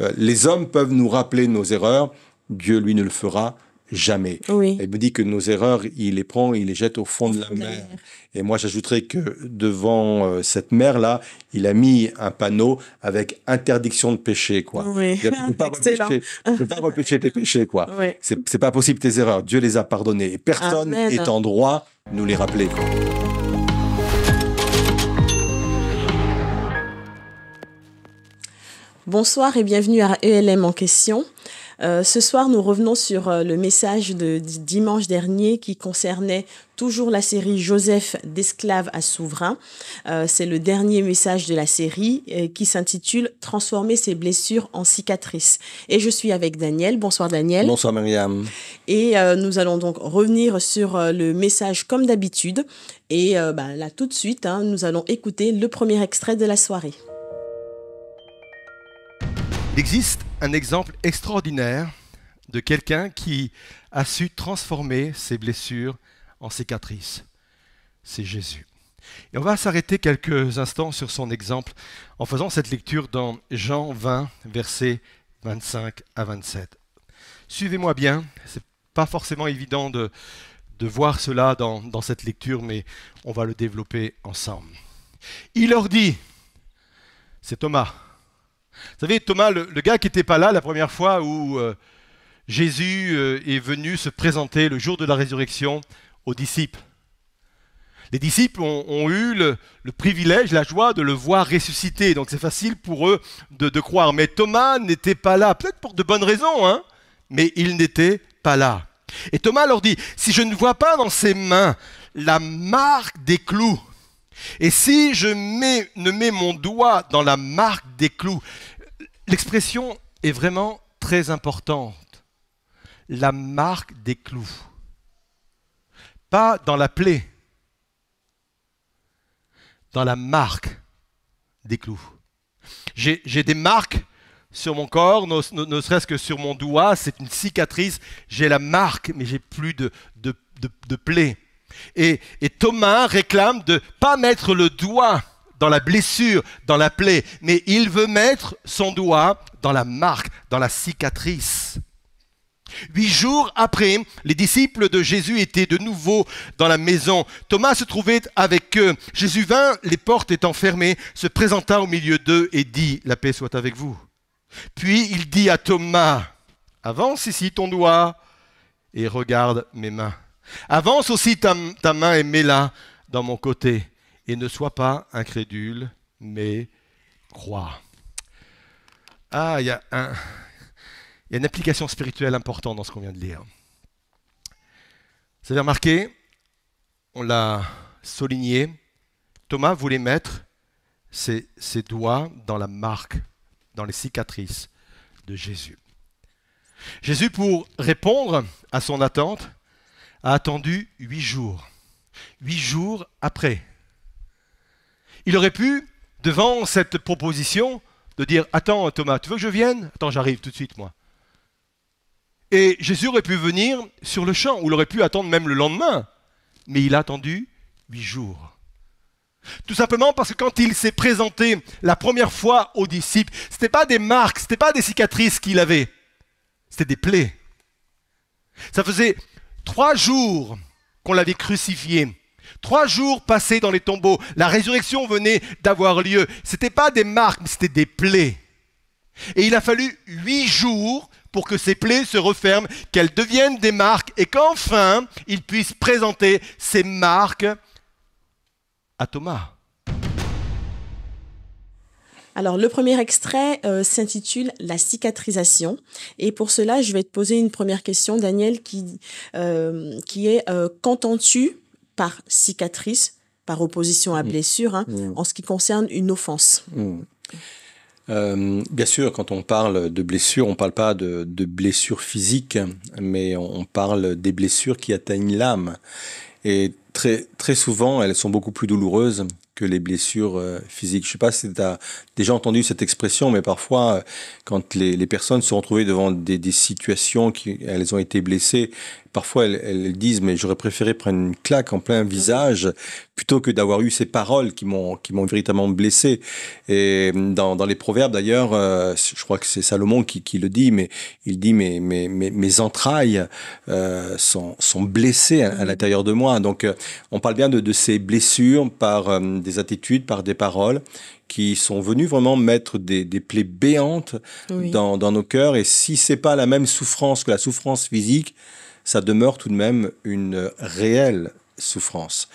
Euh, les hommes peuvent nous rappeler nos erreurs, Dieu, lui, ne le fera jamais. Il me dit que nos erreurs, il les prend, il les jette au fond de la mer. Et moi, j'ajouterais que devant euh, cette mer-là, il a mis un panneau avec interdiction de péché. quoi. Je ne peux pas repêcher tes péchés, quoi. n'est C'est pas possible tes erreurs. Dieu les a pardonnées Et personne n'est en droit de nous les rappeler, Bonsoir et bienvenue à ELM en question. Euh, ce soir, nous revenons sur euh, le message de, dimanche dernier qui concernait toujours la série Joseph d'esclave à souverain. Euh, c'est le dernier message de la série qui s'intitule Transformer ses blessures en cicatrices. Et je suis avec Daniel. Bonsoir Daniel. Bonsoir Myriam. Et nous allons donc revenir sur le message comme d'habitude. Et bah, là tout de suite, hein, nous allons écouter le premier extrait de la soirée. Il existe un exemple extraordinaire de quelqu'un qui a su transformer ses blessures en cicatrices. C'est Jésus. Et on va s'arrêter quelques instants sur son exemple en faisant cette lecture dans Jean 20, versets 25 à 27. Suivez-moi bien, c'est pas forcément évident de, voir cela dans cette lecture, mais on va le développer ensemble. Il leur dit, c'est Thomas, vous savez, Thomas, le, gars qui n'était pas là la première fois où euh, Jésus euh, est venu se présenter le jour de la résurrection aux disciples. Les disciples ont, eu le, privilège, la joie de le voir ressusciter, donc c'est facile pour eux de, de croire. Mais Thomas n'était pas là, peut-être pour de bonnes raisons, hein, mais il n'était pas là. Et Thomas leur dit, si je ne vois pas dans ses mains la marque des clous, et si je ne mets mon doigt dans la marque des clous, l'expression est vraiment très importante. La marque des clous. Pas dans la plaie, dans la marque des clous. J'ai des marques sur mon corps, ne, serait-ce que sur mon doigt, c'est une cicatrice, j'ai la marque, mais j'ai plus de, de plaie. Et, Thomas réclame de ne pas mettre le doigt dans la blessure, dans la plaie, mais il veut mettre son doigt dans la marque, dans la cicatrice. Huit jours après, les disciples de Jésus étaient de nouveau dans la maison. Thomas se trouvait avec eux. Jésus vint, les portes étant fermées, se présenta au milieu d'eux et dit, La paix soit avec vous. Puis il dit à Thomas, Avance ici ton doigt et regarde mes mains. Avance aussi ta, main et mets-la dans mon côté. Et ne sois pas incrédule, mais crois. Ah, il y, a y une application spirituelle importante dans ce qu'on vient de lire. Vous avez remarqué, on l'a souligné, Thomas voulait mettre ses, doigts dans la marque, dans les cicatrices de Jésus. Jésus, pour répondre à son attente, a attendu huit jours. Huit jours après. Il aurait pu, devant cette proposition, de dire Attends, Thomas, tu veux que je vienne Attends, j'arrive tout de suite, moi. Et Jésus aurait pu venir sur le champ, ou il aurait pu attendre même le lendemain. Mais il a attendu huit jours. Tout simplement parce que quand il s'est présenté la première fois aux disciples, ce n'était pas des marques, ce n'était pas des cicatrices qu'il avait, c'était des plaies. Ça faisait trois jours qu'on l'avait crucifié. Trois jours passés dans les tombeaux. La résurrection venait d'avoir lieu. Ce n'étaient pas des marques, c'était des plaies. Et il a fallu huit jours pour que ces plaies se referment, qu'elles deviennent des marques et qu'enfin il puisse présenter ces marques à Thomas. Alors le premier extrait euh, s'intitule La cicatrisation et pour cela je vais te poser une première question Daniel qui, euh, qui est euh, qu'entends-tu par cicatrice par opposition à mm. blessure hein, mm. en ce qui concerne une offense mm. bien sûr, quand on parle de blessures, on ne parle pas de, blessures physiques, mais on, parle des blessures qui atteignent l'âme. Et très, très souvent, elles sont beaucoup plus douloureuses que les blessures euh, physiques. Je ne sais pas si tu as déjà entendu cette expression, mais parfois, euh, quand les, personnes se sont retrouvées devant des, situations qui elles ont été blessées, Parfois, elles, disent, mais j'aurais préféré prendre une claque en plein visage plutôt que d'avoir eu ces paroles qui m'ont qui m'ont véritablement blessé. Et hum, dans, les proverbes d'ailleurs, euh, je crois que c'est Salomon qui, le dit, mais il dit mes mes, entrailles euh, sont blessées à, mmh. l'intérieur de moi. Donc euh, on parle bien de, ces blessures par des attitudes, par des paroles qui sont venues vraiment mettre des, plaies béantes dans, dans nos cœurs. Et si c'est pas la même souffrance que la souffrance physique, ça demeure tout de même une euh, réelle souffrance.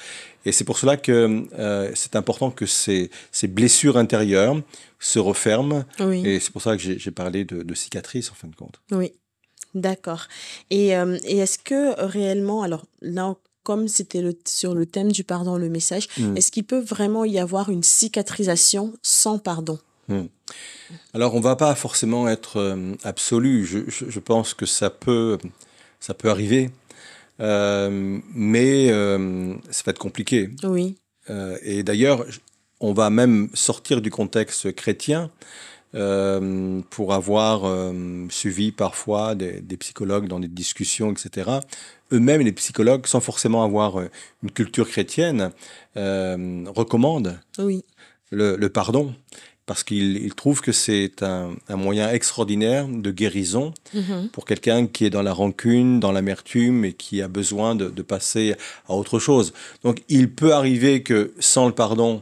Et c'est pour cela que euh, c'est important que ces, blessures intérieures se referment. Et c'est pour ça que j'ai parlé de, cicatrices en fin de compte. Oui, d'accord. Et, euh, et est-ce que réellement, alors là, comme c'était sur le thème du pardon, le message, hmm. est-ce qu'il peut vraiment y avoir une cicatrisation sans pardon hmm. Alors, on ne va pas forcément être absolu. je, pense que ça peut ça peut arriver. Euh, mais euh, ça va être compliqué. Oui. Euh, et d'ailleurs, on va même sortir du contexte chrétien pour avoir suivi parfois des, psychologues dans des discussions, etc. Eux-mêmes, les psychologues, sans forcément avoir une culture chrétienne, recommandent oui. le, le, pardon parce qu'il trouve que c'est un, moyen extraordinaire de guérison mhm. pour quelqu'un qui est dans la rancune, dans l'amertume et qui a besoin de, passer à autre chose. Donc il peut arriver que sans le pardon,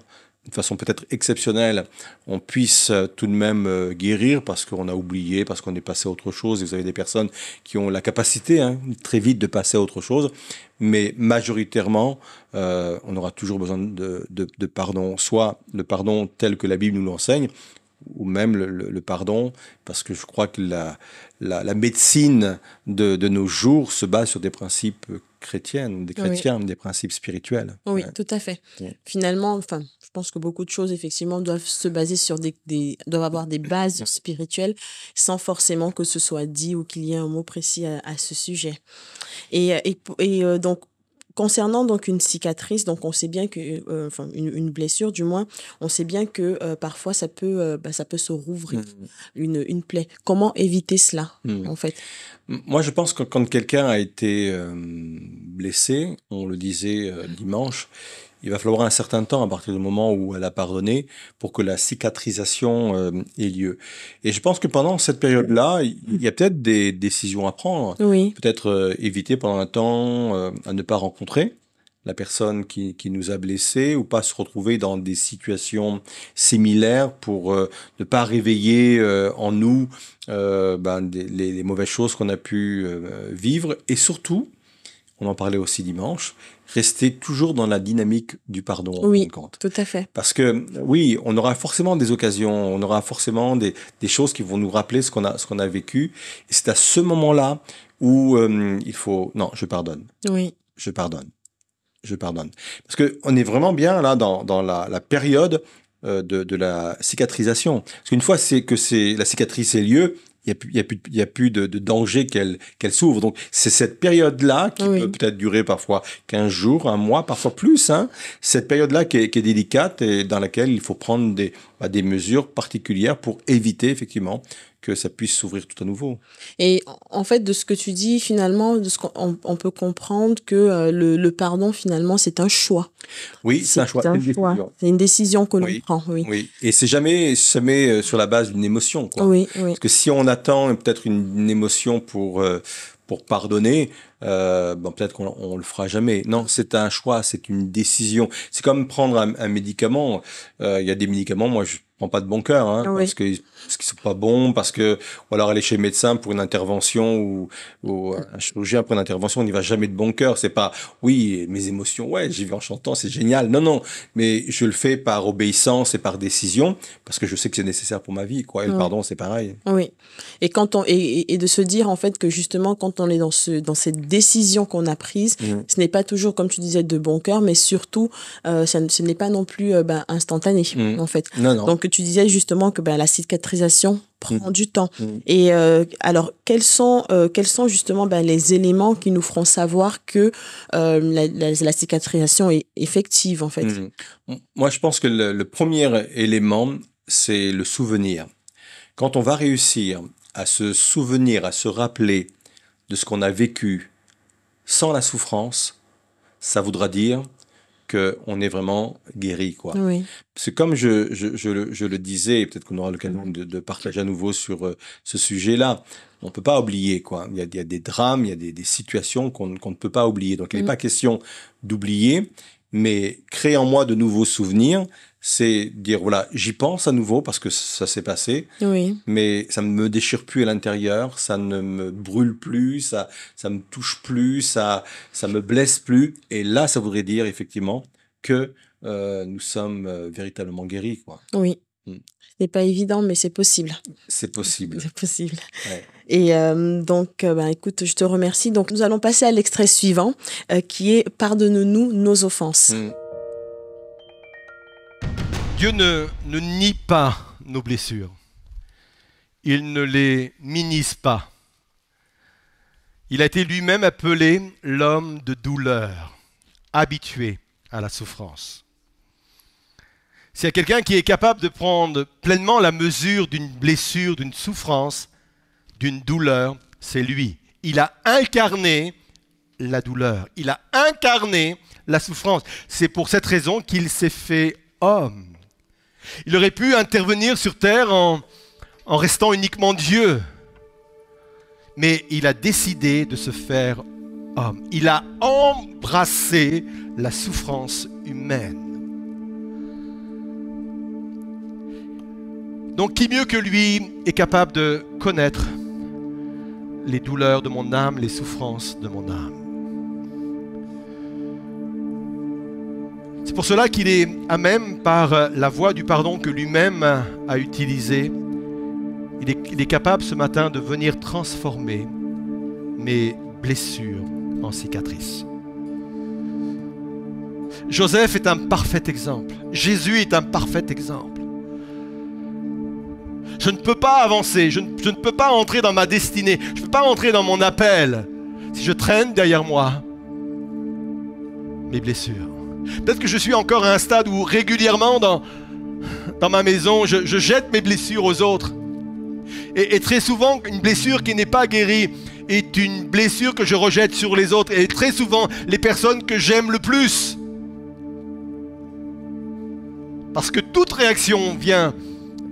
de façon peut-être exceptionnelle, on puisse euh, tout de même euh, guérir parce qu'on a oublié, parce qu'on est passé à autre chose. vous avez des personnes qui ont la capacité hein, très vite de passer à autre chose. Mais majoritairement, euh, on aura toujours besoin de, pardon, soit le pardon tel que la Bible nous l'enseigne, ou même le, pardon, parce que je crois que la, médecine de, de nos jours se base sur des principes chrétienne, des chrétiens, des principes spirituels. Oui, tout à fait. Finalement, enfin, je pense que beaucoup de choses effectivement doivent se baser sur des, doivent avoir des bases spirituelles sans forcément que ce soit dit ou qu'il y ait un mot précis à, ce sujet. et, euh, et euh, donc Concernant donc une cicatrice, donc on sait bien que, euh, une, blessure du moins, on sait bien que euh, parfois ça peut, euh, bah, ça peut se rouvrir, mm. une, plaie. Comment éviter cela mm. en fait Moi je pense que quand quelqu'un a été blessé, on le disait dimanche, il va falloir un certain temps à partir du moment où elle a pardonné pour que la cicatrisation euh, ait lieu. Et je pense que pendant cette période-là, il y a peut-être des décisions à prendre. Oui. Peut-être euh, éviter pendant un temps euh, à ne pas rencontrer la personne qui, nous a blessés ou pas se retrouver dans des situations similaires pour ne pas réveiller en nous ben, les, mauvaises choses qu'on a pu vivre et surtout on en parlait aussi dimanche, rester toujours dans la dynamique du pardon. Oui, tout à fait. Parce que oui, on aura forcément des occasions, on aura forcément des, choses qui vont nous rappeler ce qu'on a, ce qu'on a vécu. Et c'est à ce moment-là où euh, il faut, non, je pardonne. Oui. Je pardonne. Je pardonne. Parce qu'on est vraiment bien là dans, la, période euh, de, la cicatrisation. Parce qu'une fois c'est que la cicatrice est lieu, il n'y a plus, a a plus de, danger qu'elle qu'elle s'ouvre. Donc, c'est cette période-là qui peut peut-être durer parfois 15 jours, un mois, parfois plus. Hein, cette période-là qui, qui, est délicate et dans laquelle il faut prendre des, bah, des mesures particulières pour éviter effectivement que ça puisse s'ouvrir tout à nouveau. Et en fait, de ce que tu dis, finalement, de ce qu'on on peut comprendre que euh, le, pardon, finalement, c'est un choix. Oui, c'est un choix. C'est une décision que l'on prend. Oui. Et c'est jamais euh, sur la base d'une émotion. Oui, oui, Parce que si on attend peut-être une, émotion pour, euh, pour pardonner, ben, peut-être qu'on le fera jamais. Non, c'est un choix, c'est une décision. C'est comme prendre un, médicament. Il y a des médicaments, moi je prends pas de bon cœur, hein, oui parce qu'ils sont pas bons, parce que, ou alors aller chez le médecin pour une intervention ou, un chirurgien pour une intervention, on n'y va jamais de bon cœur. C'est pas, oui, mes émotions, ouais, j'y vais en chantant, c'est génial. Non, non, mais je le fais par obéissance et par décision, parce que je sais que c'est nécessaire pour ma vie, quoi. Et le pardon, c'est pareil. Oui. Et quand on, et, de se dire, en fait, que justement, quand on est dans ce, dans cette décision qu'on a prise, mmh. ce n'est pas toujours, comme tu disais, de bon cœur, mais surtout, euh, ça, ce n'est pas non plus, euh, ben, instantané, mmh. en fait. Non, non. Donc, tu disais justement que, ben la cicatrice prend mm. du temps. Mm. Et euh, alors, quels sont, euh, quels sont justement ben, les éléments qui nous feront savoir que euh, la, cicatrisation est effective, en fait mm. Moi, je pense que le premier élément, c'est le souvenir. Quand on va réussir à se souvenir, à se rappeler de ce qu'on a vécu sans la souffrance, ça voudra dire on est vraiment guéri. Quoi. comme je, le disais, peut-être qu'on aura l'occasion de, de partager à nouveau sur euh, ce sujet-là, on ne peut pas oublier. Quoi. Il, y a, des drames, il y a des, situations qu'on ne peut pas oublier. Donc il n'est mm. pas question d'oublier, mais créer en moi de nouveaux souvenirs, c'est dire voilà, j'y pense à nouveau parce que ça s'est passé, oui. mais ça ne me déchire plus à l'intérieur, ça ne me brûle plus, ça ça me touche plus, ça ça me blesse plus. Et là, ça voudrait dire effectivement que euh, nous sommes euh, véritablement guéris, quoi. Oui. Hmm. Ce n'est pas évident, mais c'est possible. C'est possible. C'est possible. Et euh, donc, ben, écoute, je te remercie. Donc, nous allons passer à l'extrait suivant, qui est Pardonne-nous nos offenses. Hmm. Dieu ne, nie pas nos blessures. Il ne les minise pas. Il a été lui-même appelé l'homme de douleur, habitué à la souffrance. S'il y a quelqu'un qui est capable de prendre pleinement la mesure d'une blessure, d'une souffrance, d'une douleur, c'est lui. Il a incarné la douleur, il a incarné la souffrance. C'est pour cette raison qu'il s'est fait homme. Il aurait pu intervenir sur terre en, restant uniquement Dieu. Mais il a décidé de se faire homme. Il a embrassé la souffrance humaine. Donc qui mieux que lui est capable de connaître les douleurs de mon âme, les souffrances de mon âme C'est pour cela qu'il est à même, par euh, la voie du pardon que lui-même a utilisé, il est, capable ce matin de venir transformer mes blessures en cicatrices. Joseph est un parfait exemple. Jésus est un parfait exemple. Je ne peux pas avancer, je ne peux pas entrer dans ma destinée, je ne peux pas entrer dans mon appel si je traîne derrière moi mes blessures. Peut-être que je suis encore à un stade où régulièrement dans, dans ma maison, je, jette mes blessures aux autres. Et, très souvent, une blessure qui n'est pas guérie est une blessure que je rejette sur les autres. Et très souvent, les personnes que j'aime le plus. Parce que toute réaction vient,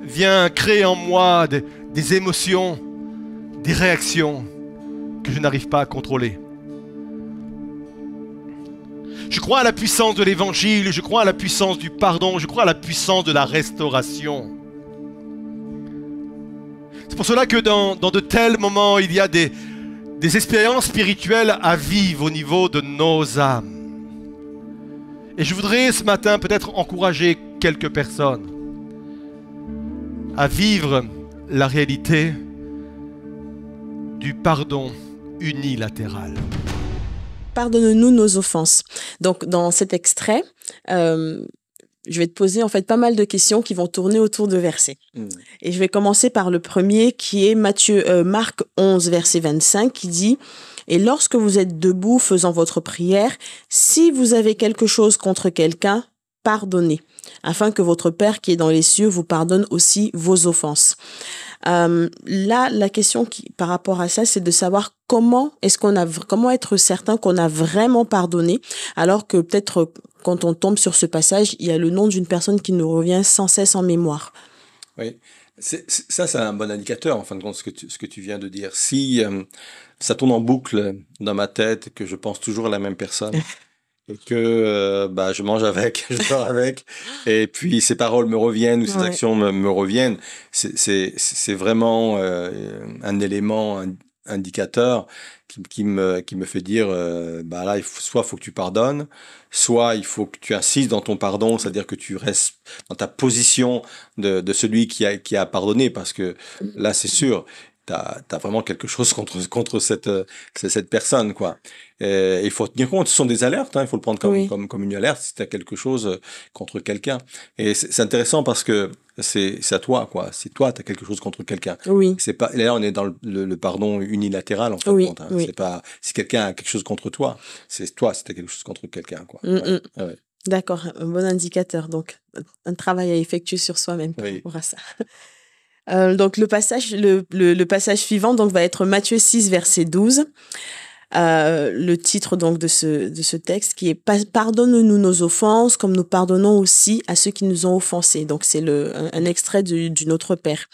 vient créer en moi des émotions, des réactions que je n'arrive pas à contrôler. Je crois à la puissance de l'évangile, je crois à la puissance du pardon, je crois à la puissance de la restauration. C'est pour cela que dans, de tels moments, il y a des expériences spirituelles à vivre au niveau de nos âmes. Et je voudrais ce matin peut-être encourager quelques personnes à vivre la réalité du pardon unilatéral pardonne-nous nos offenses. Donc dans cet extrait, euh, je vais te poser en fait pas mal de questions qui vont tourner autour de versets. Hmm. Et je vais commencer par le premier qui est Matthieu euh, Marc 11 verset 25 qui dit et lorsque vous êtes debout faisant votre prière, si vous avez quelque chose contre quelqu'un, pardonnez, afin que votre Père qui est dans les cieux vous pardonne aussi vos offenses. Euh, là, la question qui, par rapport à ça, c'est de savoir comment est-ce qu'on a comment être certain qu'on a vraiment pardonné alors que peut-être euh, quand on tombe sur ce passage, il y a le nom d'une personne qui nous revient sans cesse en mémoire. Oui. ça, c'est un bon indicateur, en fin de compte, ce que tu, ce que tu viens de dire. Si euh, ça tourne en boucle dans ma tête, que je pense toujours à la même personne, et que euh, bah, je mange avec, je dors avec, et puis ces paroles me reviennent ou ces actions me, me reviennent, c'est vraiment un élément indicateur qui, me, qui me fait dire soit euh, bah là, il faut, soit faut que tu pardonnes, soit il faut que tu insistes dans ton pardon, c'est-à-dire que tu restes dans ta position de, celui qui a, qui a pardonné, parce que là, c'est sûr, tu as, vraiment quelque chose contre, contre cette, cette personne. quoi. il faut tenir compte, ce sont des alertes, hein, il faut le prendre comme, comme, comme, une alerte si tu as quelque chose euh, contre quelqu'un. Et c'est intéressant parce que c'est à toi, quoi. C'est toi, tu as quelque chose contre quelqu'un. Oui. C'est pas. Là, on est dans le, pardon unilatéral, en fait. Hein. Oui, C'est pas si quelqu'un a quelque chose contre toi, c'est toi si tu as quelque chose contre quelqu'un, quoi. Mm, mm. Ah D'accord, un bon indicateur. Donc, un travail à effectuer sur soi-même pour ça. Euh, donc, le passage, le, passage suivant donc, va être Matthieu 6, verset 12. Euh, le titre donc de ce, de ce texte qui est Pardonne-nous nos offenses comme nous pardonnons aussi à ceux qui nous ont offensés. Donc c'est le, un, extrait du, Notre Père.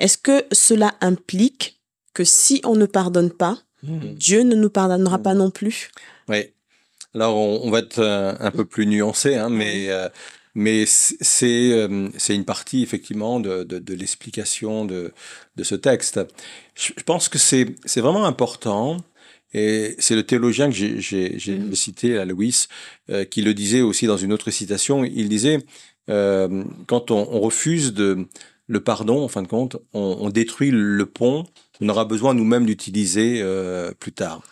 Est-ce que cela implique que si on ne pardonne pas, hmm. Dieu ne nous pardonnera pas hmm. non plus Oui. Alors on, va être euh, un, peu plus nuancé, hein, mais... Euh, mais c'est une partie effectivement de, l'explication de, de, ce texte. Je pense que c'est vraiment important et c'est le théologien que j'ai mm-hmm. cité, à louis euh, qui le disait aussi dans une autre citation. Il disait, euh, quand on, on, refuse de, le pardon, en fin de compte, on, on détruit le pont on aura besoin nous-mêmes d'utiliser euh, plus tard.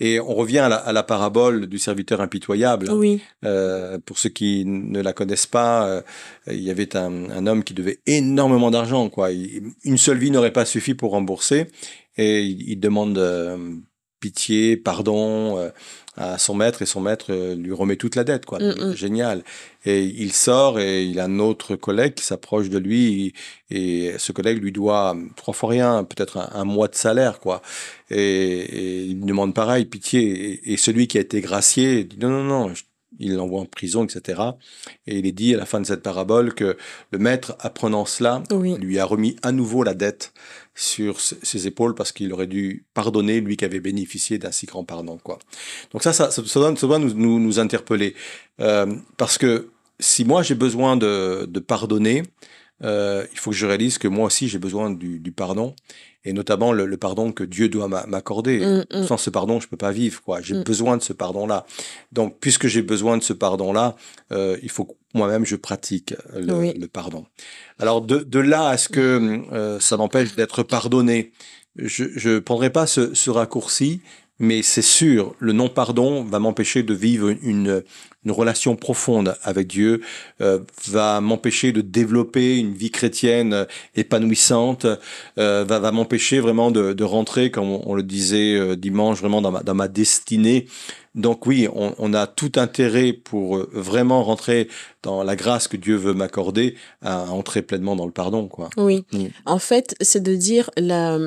Et on revient à la, à la parabole du serviteur impitoyable. Hein. Oui. Euh, pour ceux qui ne la connaissent pas, euh, il y avait un, un, homme qui devait énormément d'argent. Quoi. une seule vie n'aurait pas suffi pour rembourser. Et il, il demande euh, pitié, pardon euh, à son maître et son maître euh, lui remet toute la dette quoi génial et il sort et il a un autre collègue qui s'approche de lui et, ce collègue lui doit trois fois rien peut-être un, mois de salaire quoi et, il demande pareil pitié et, celui qui a été gracié dit non non non il l'envoie en prison, etc. Et il est dit à la fin de cette parabole que le maître, apprenant cela, lui a remis à nouveau la dette sur ses épaules parce qu'il aurait dû pardonner lui qui avait bénéficié d'un si grand pardon. Quoi. Donc ça, ça, ça, doit, nous, interpeller. Euh, parce que si moi j'ai besoin de pardonner, euh, il faut que je réalise que moi aussi j'ai besoin du, pardon, et notamment le, pardon que Dieu doit m'accorder. Mm, mm. Sans ce pardon, je ne peux pas vivre. quoi. J'ai mm. besoin de ce pardon-là. Donc, puisque j'ai besoin de ce pardon-là, euh, il faut que moi-même je pratique le, pardon. Alors, de, là à ce que euh, ça m'empêche d'être pardonné, je ne prendrai pas ce, ce raccourci, mais c'est sûr, le non-pardon va m'empêcher de vivre une, une, relation profonde avec Dieu, euh, va m'empêcher de développer une vie chrétienne euh, épanouissante, euh, va, m'empêcher vraiment de, rentrer, comme on, le disait dimanche, vraiment dans ma, dans ma, destinée. Donc oui, on, a tout intérêt pour vraiment rentrer dans la grâce que Dieu veut m'accorder à entrer pleinement dans le pardon. Quoi. Oui. En fait, c'est de dire la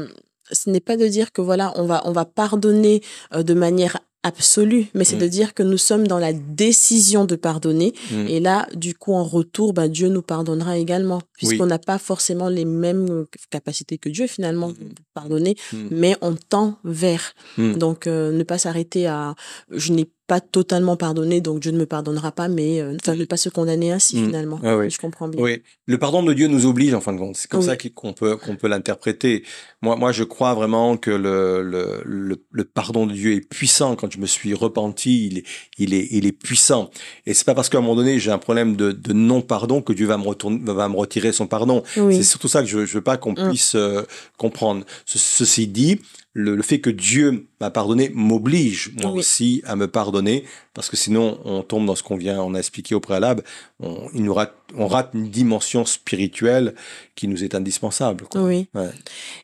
ce n'est pas de dire que voilà, on va, on va pardonner euh, de manière absolue, mais c'est mm. de dire que nous sommes dans la décision de pardonner. Mm. Et là, du coup, en retour, ben Dieu nous pardonnera également, puisqu'on n'a pas forcément les mêmes euh, capacités que Dieu, finalement, de mm. pardonner, mais on tend vers. Donc, euh, ne pas s'arrêter à je n'ai pas totalement pardonné, donc Dieu ne me pardonnera pas, mais euh, enfin ne pas se condamner ainsi mm. finalement. Je comprends bien. Oui, le pardon de Dieu nous oblige en fin de compte. C'est comme ça qu'on peut qu'on peut l'interpréter. Moi, moi, je crois vraiment que le, le, le, pardon de Dieu est puissant. Quand je me suis repenti, il est il est il est puissant. Et c'est pas parce qu'à un moment donné j'ai un problème de, de, non pardon que Dieu va me retourner, va me retirer son pardon. C'est surtout ça que je, je veux pas qu'on mm. puisse euh, comprendre. ceci dit, le, fait que Dieu m'a pardonné m'oblige moi aussi à me pardonner, parce que sinon on tombe dans ce qu'on vient, on a expliqué au préalable, on, il nous rate, on rate une dimension spirituelle qui nous est indispensable. Oui.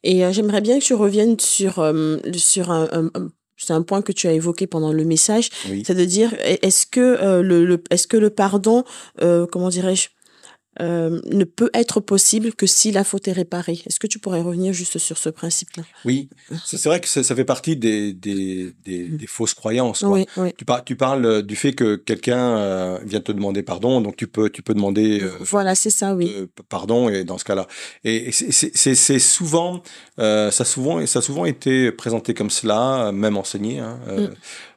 Et euh, j'aimerais bien que tu reviennes sur, euh, sur un, point que tu as évoqué pendant le message, c'est de dire est-ce que, euh, le, est-ce que le pardon, comment dirais-je, euh, ne peut être possible que si la faute est réparée. Est-ce que tu pourrais revenir juste sur ce principe-là Oui, c'est vrai que ça, fait partie des, des, des, mm. fausses croyances. Tu, tu, parles euh, du fait que quelqu'un euh, vient te demander pardon, donc tu peux, tu peux demander. pardon, et dans ce cas-là. Et c'est souvent, ça souvent, ça a souvent été présenté comme cela, même enseigné. Hein, mm.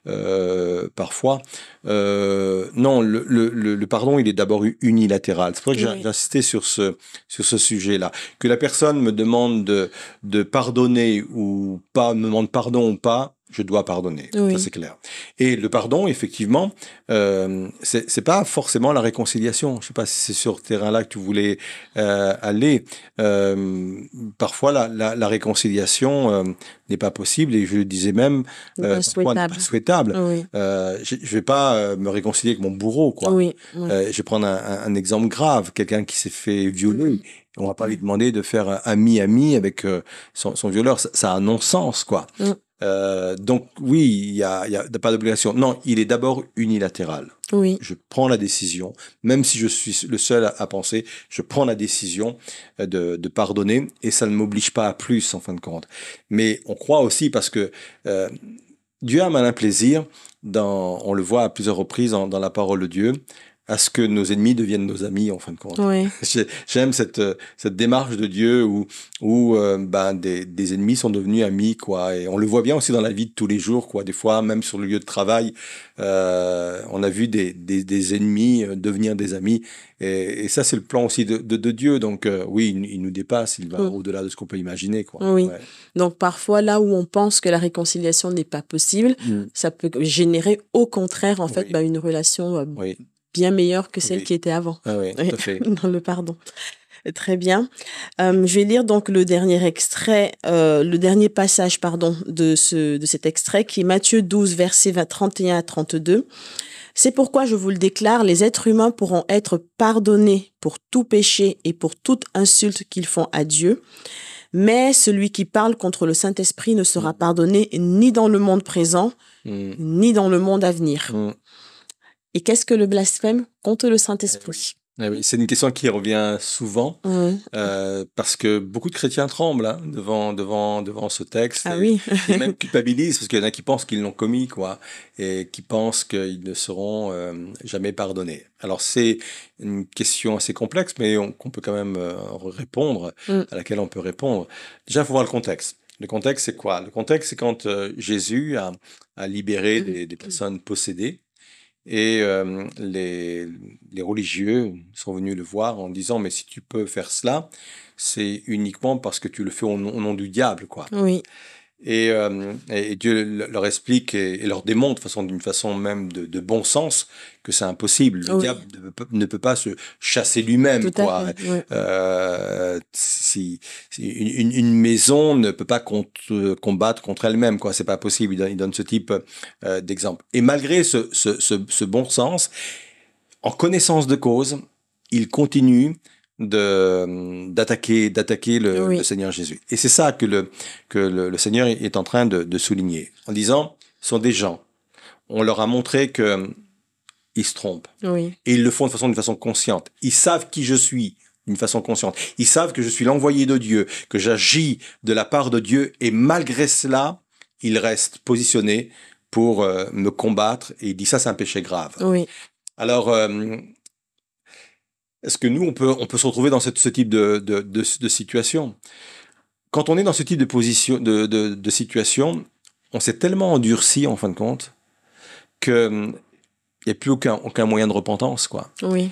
Euh, parfois. Euh, non, le, pardon, il est d'abord unilatéral. C'est pour ça j'ai insisté sur ce, sur ce sujet-là. Que la personne me demande de, de pardonner ou pas, me demande pardon ou pas, je dois pardonner. Ça, c'est clair. Et le pardon, effectivement, euh, c'est pas forcément la réconciliation. Je sais pas si c'est sur ce terrain-là que tu voulais euh, aller. Euh, parfois, la, la, la réconciliation euh, n'est pas possible et je le disais même, euh, souhaitable. Pas souhaitable. Euh, je, ne vais pas me réconcilier avec mon bourreau, quoi. je vais prendre un, un exemple grave, quelqu'un qui s'est fait violer on ne va pas lui demander de faire ami-ami avec euh, son, violeur, violeur. a un non-sens, quoi. Mm. Euh, donc oui, il n'y a, pas d'obligation. Non, il est d'abord unilatéral. Oui. Je prends la décision, même si je suis le seul à, penser, je prends la décision euh, de, pardonner et ça ne m'oblige pas à plus en fin de compte. Mais on croit aussi parce que Dieu a un malin plaisir, dans, on le voit à plusieurs reprises dans la parole de Dieu, à ce que nos ennemis deviennent nos amis en fin de compte. Oui. J'aime cette, cette démarche de Dieu où, où euh, ben, des, des, ennemis sont devenus amis quoi. Et on le voit bien aussi dans la vie de tous les jours quoi. Des fois même sur le lieu de travail, euh, on a vu des, des, des, ennemis euh, devenir des amis. Et, et ça c'est le plan aussi de, de, Dieu. Donc oui, il, nous dépasse, il va au-delà de ce qu'on peut imaginer quoi. Oui. Donc parfois là où on pense que la réconciliation n'est pas possible, mm. ça peut générer au contraire en fait ben, une relation bien meilleure que celle qui était avant. Ah oui, tout à fait. Dans le pardon. Très bien. Euh, je vais lire donc le dernier extrait, euh, le dernier passage, pardon, de, ce, de cet extrait qui est Matthieu 12, versets 31 à 32. C'est pourquoi je vous le déclare, les êtres humains pourront être pardonnés pour tout péché et pour toute insulte qu'ils font à Dieu. Mais celui qui parle contre le Saint-Esprit ne sera pardonné ni dans le monde présent, mmh. ni dans le monde à venir. Mmh. Et qu'est-ce que le blasphème contre le Saint-Esprit eh eh c'est une question qui revient souvent euh, parce que beaucoup de chrétiens tremblent hein, devant devant devant ce texte ah et, oui. même culpabilisent parce qu'il y en a qui pensent qu'ils l'ont commis quoi et qui pensent qu'ils ne seront euh, jamais pardonnés. Alors c'est une question assez complexe mais qu'on peut quand même euh, répondre mm. à laquelle on peut répondre. Déjà faut voir le contexte. Le contexte c'est quoi Le contexte c'est quand Jésus a, libéré mm. des, personnes possédées et euh, les, religieux sont venus le voir en disant Mais si tu peux faire cela, c'est uniquement parce que tu le fais au, nom, au nom du diable. quoi. Oui. Euh, et, Dieu leur explique et, leur démontre, d'une façon même de, bon sens, que c'est impossible. Le diable ne peut, pas se chasser lui-même. Euh, si, une, maison ne peut pas euh, combattre contre elle-même, quoi. C'est pas possible. Il donne, ce type d'exemple. Et malgré ce, ce, bon sens, en connaissance de cause, il continue de euh, d'attaquer d'attaquer le, Seigneur Jésus. Et c'est ça que le que le, Seigneur est en train de, souligner en disant sont des gens. On leur a montré que ils se trompent. Et ils le font de façon d'une façon consciente. Ils savent qui je suis d'une façon consciente. Ils savent que je suis l'envoyé de Dieu, que j'agis de la part de Dieu et malgré cela, ils restent positionnés pour euh, me combattre et il dit ça c'est un péché grave. Oui. Alors euh, est-ce que nous, on peut, on peut se retrouver dans ce type de, situation Quand on est dans ce type de, position, de, situation, on s'est tellement endurci, en fin de compte, qu'il hum, n'y a plus aucun, moyen de repentance. Quoi. Oui.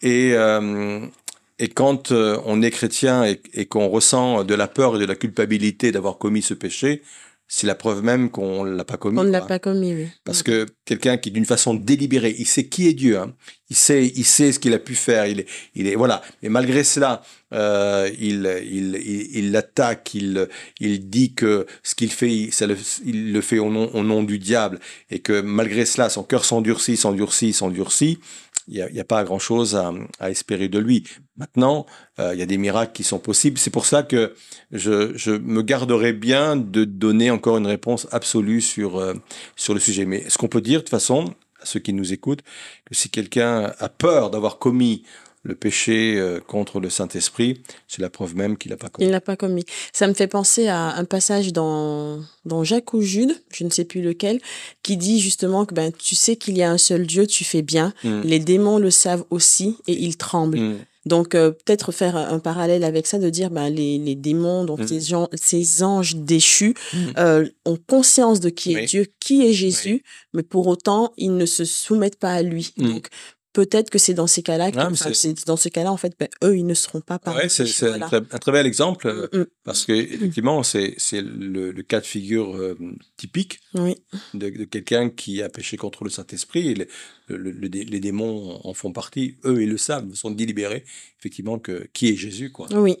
Et, hum, et quand euh, on est chrétien et qu'on ressent de la peur et de la culpabilité d'avoir commis ce péché, c'est la preuve même qu'on ne l'a pas commis. On ne l'a pas commis, oui. Parce que quelqu'un qui, d'une façon délibérée, il sait qui est Dieu, hein. il, sait, il sait ce qu'il a pu faire, il est, il est voilà. Et malgré cela, euh, il, il, il, l'attaque, il, il dit que ce qu'il fait, le, il le fait au nom, au nom du diable, et que malgré cela, son cœur s'endurcit, s'endurcit, s'endurcit. Il n'y a, pas grand-chose à, espérer de lui. Maintenant, euh, il y a des miracles qui sont possibles. C'est pour ça que je, me garderai bien de donner encore une réponse absolue sur, euh, sur le sujet. Mais ce qu'on peut dire, de toute façon, à ceux qui nous écoutent, que si quelqu'un a peur d'avoir commis le péché euh, contre le Saint-Esprit, c'est la preuve même qu'il n'a pas commis. Il n'a pas commis. Ça me fait penser à un passage dans, dans Jacques ou Jude, je ne sais plus lequel, qui dit justement que ben, tu sais qu'il y a un seul Dieu, tu fais bien. Mm. Les démons le savent aussi et ils tremblent. Mm. Donc euh, peut-être faire un parallèle avec ça, de dire ben, les, démons, donc mm. ces, gens, ces anges déchus, euh, ont conscience de qui est Dieu, qui est Jésus, mais pour autant, ils ne se soumettent pas à lui. Donc peut-être que c'est dans ces cas-là, qu'ils dans ces cas-là en fait, ben, eux ils ne seront pas parmi. Ouais, c'est un, très bel exemple mm, euh, mm. parce que effectivement c'est le, le, cas de figure euh, typique de, quelqu'un qui a péché contre le Saint Esprit. Et les démons en font partie, eux et le sable sont délibérés effectivement que qui est Jésus quoi. Oui.